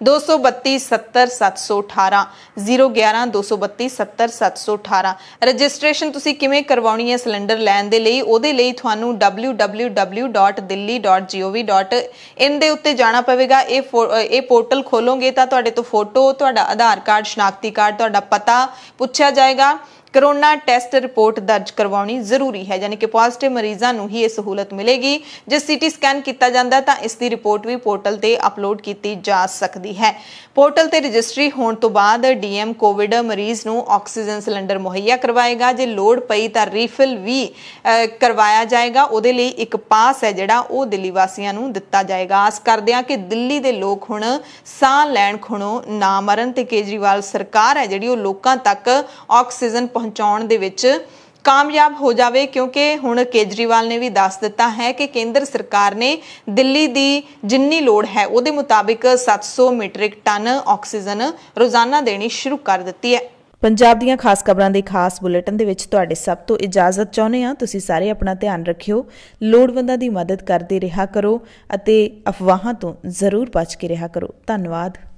23270718 ਰਜਿਸਟ੍ਰੇਸ਼ਨ ਤੁਸੀਂ ਕਿਵੇਂ ਕਰਵਾਉਣੀ ਹੈ ਸਿਲੰਡਰ ਲੈਣ ਦੇ ਲਈ ਉਹਦੇ ਲਈ ਤੁਹਾਨੂੰ www.delhi.gov.in ਦੇ ਉੱਤੇ ਜਾਣਾ ਪਵੇਗਾ ਇਹ ਇਹ ਪੋਰਟਲ ਖੋਲੋਗੇ ਤਾਂ ਤੁਹਾਡੇ ਤੋਂ ਫੋਟੋ ਤੁਹਾਡਾ ਆਧਾਰ ਕਾਰਡ ਸ਼ਨਾਖਤੀ ਕਾਰਡ ਤੁਹਾਡਾ ਪਤਾ ਪੁੱਛਿਆ ਜਾਏਗਾ ਕਰੋਨਾ ਟੈਸਟ ਰਿਪੋਰਟ ਦਰਜ ਕਰਵਾਉਣੀ ਜ਼ਰੂਰੀ ਹੈ ਯਾਨੀ ਕਿ ਪੋਜ਼ਿਟਿਵ ਮਰੀਜ਼ਾਂ ਨੂੰ ਹੀ ਇਹ ਸਹੂਲਤ ਮਿਲੇਗੀ ਜੇ ਸੀਟੀ ਸਕੈਨ ਕੀਤਾ ਜਾਂਦਾ ਤਾਂ ਇਸ ਦੀ ਰਿਪੋਰਟ ਵੀ ਪੋਰਟਲ ਤੇ ਅਪਲੋਡ ਕੀਤੀ ਜਾ ਸਕਦੀ ਹੈ ਪੋਰਟਲ ਤੇ ਰਜਿਸਟਰੀ ਹੋਣ ਤੋਂ ਬਾਅਦ ਡੀਐਮ ਕੋਵਿਡ ਮਰੀਜ਼ ਨੂੰ ਆਕਸੀਜਨ ਸਿਲੰਡਰ ਮੁਹੱਈਆ ਕਰਵਾਏਗਾ ਜੇ ਲੋਡ ਪਈ ਤਾਂ ਰੀਫਿਲ ਵੀ ਕਰਵਾਇਆ ਜਾਏਗਾ ਉਹਦੇ ਲਈ ਇੱਕ ਪਾਸ ਹੈ ਜਿਹੜਾ ਉਹ ਦਿੱਲੀ ਵਾਸੀਆਂ ਨੂੰ ਦਿੱਤਾ ਜਾਏਗਾ ਆਸ ਕਰਦੇ ਹਾਂ ਕਿ ਦਿੱਲੀ ਦੇ ਲੋਕ ਹੁਣ ਸਾਹ ਲੈਣ ਖੁਣੋ ਨਾ ਮਰਨ ਤੇ ਕੇਜਰੀਵਾਲ ਸਰਕਾਰ ਹੈ ਜਿਹੜੀ ਉਹ ਲੋਕਾਂ ਤੱਕ ਆਕਸੀਜਨ ਪਹੁੰਚਾਉਣ ਦੇ ਵਿੱਚ ਕਾਮਯਾਬ ਹੋ ਜਾਵੇ ਕਿਉਂਕਿ ਹੁਣ ਕੇਜਰੀਵਾਲ ਨੇ ਵੀ ਦੱਸ ਦਿੱਤਾ ਹੈ ਕਿ ਕੇਂਦਰ ਸਰਕਾਰ ਨੇ ਦਿੱਲੀ ਦੀ ਜਿੰਨੀ ਲੋੜ ਹੈ ਉਹਦੇ ਮੁਤਾਬਿਕ 700 ਮੀਟ੍ਰਿਕ ਟਨ ਆਕਸੀਜਨ ਰੋਜ਼ਾਨਾ ਦੇਣੀ ਸ਼ੁਰੂ ਕਰ ਦਿੱਤੀ ਹੈ ਪੰਜਾਬ ਦੀਆਂ ਖਾਸ ਖਬਰਾਂ ਦੇ ਖਾਸ ਬੁਲੇਟਿਨ ਦੇ ਵਿੱਚ ਤੁਹਾਡੇ ਸਭ ਤੋਂ ਇਜਾਜ਼ਤ ਚਾਹੁੰਦੇ ਹਾਂ ਤੁਸੀਂ ਸਾਰੇ ਆਪਣਾ ਧਿਆਨ ਰੱਖਿਓ ਲੋੜਵੰਦਾਂ ਦੀ ਮਦਦ ਕਰਦੇ ਰਿਹਾ ਕਰੋ ਅਤੇ ਅਫਵਾਹਾਂ ਤੋਂ ਜ਼ਰੂਰ ਬਚ ਕੇ ਰਿਹਾ ਕਰੋ ਧੰਨਵਾਦ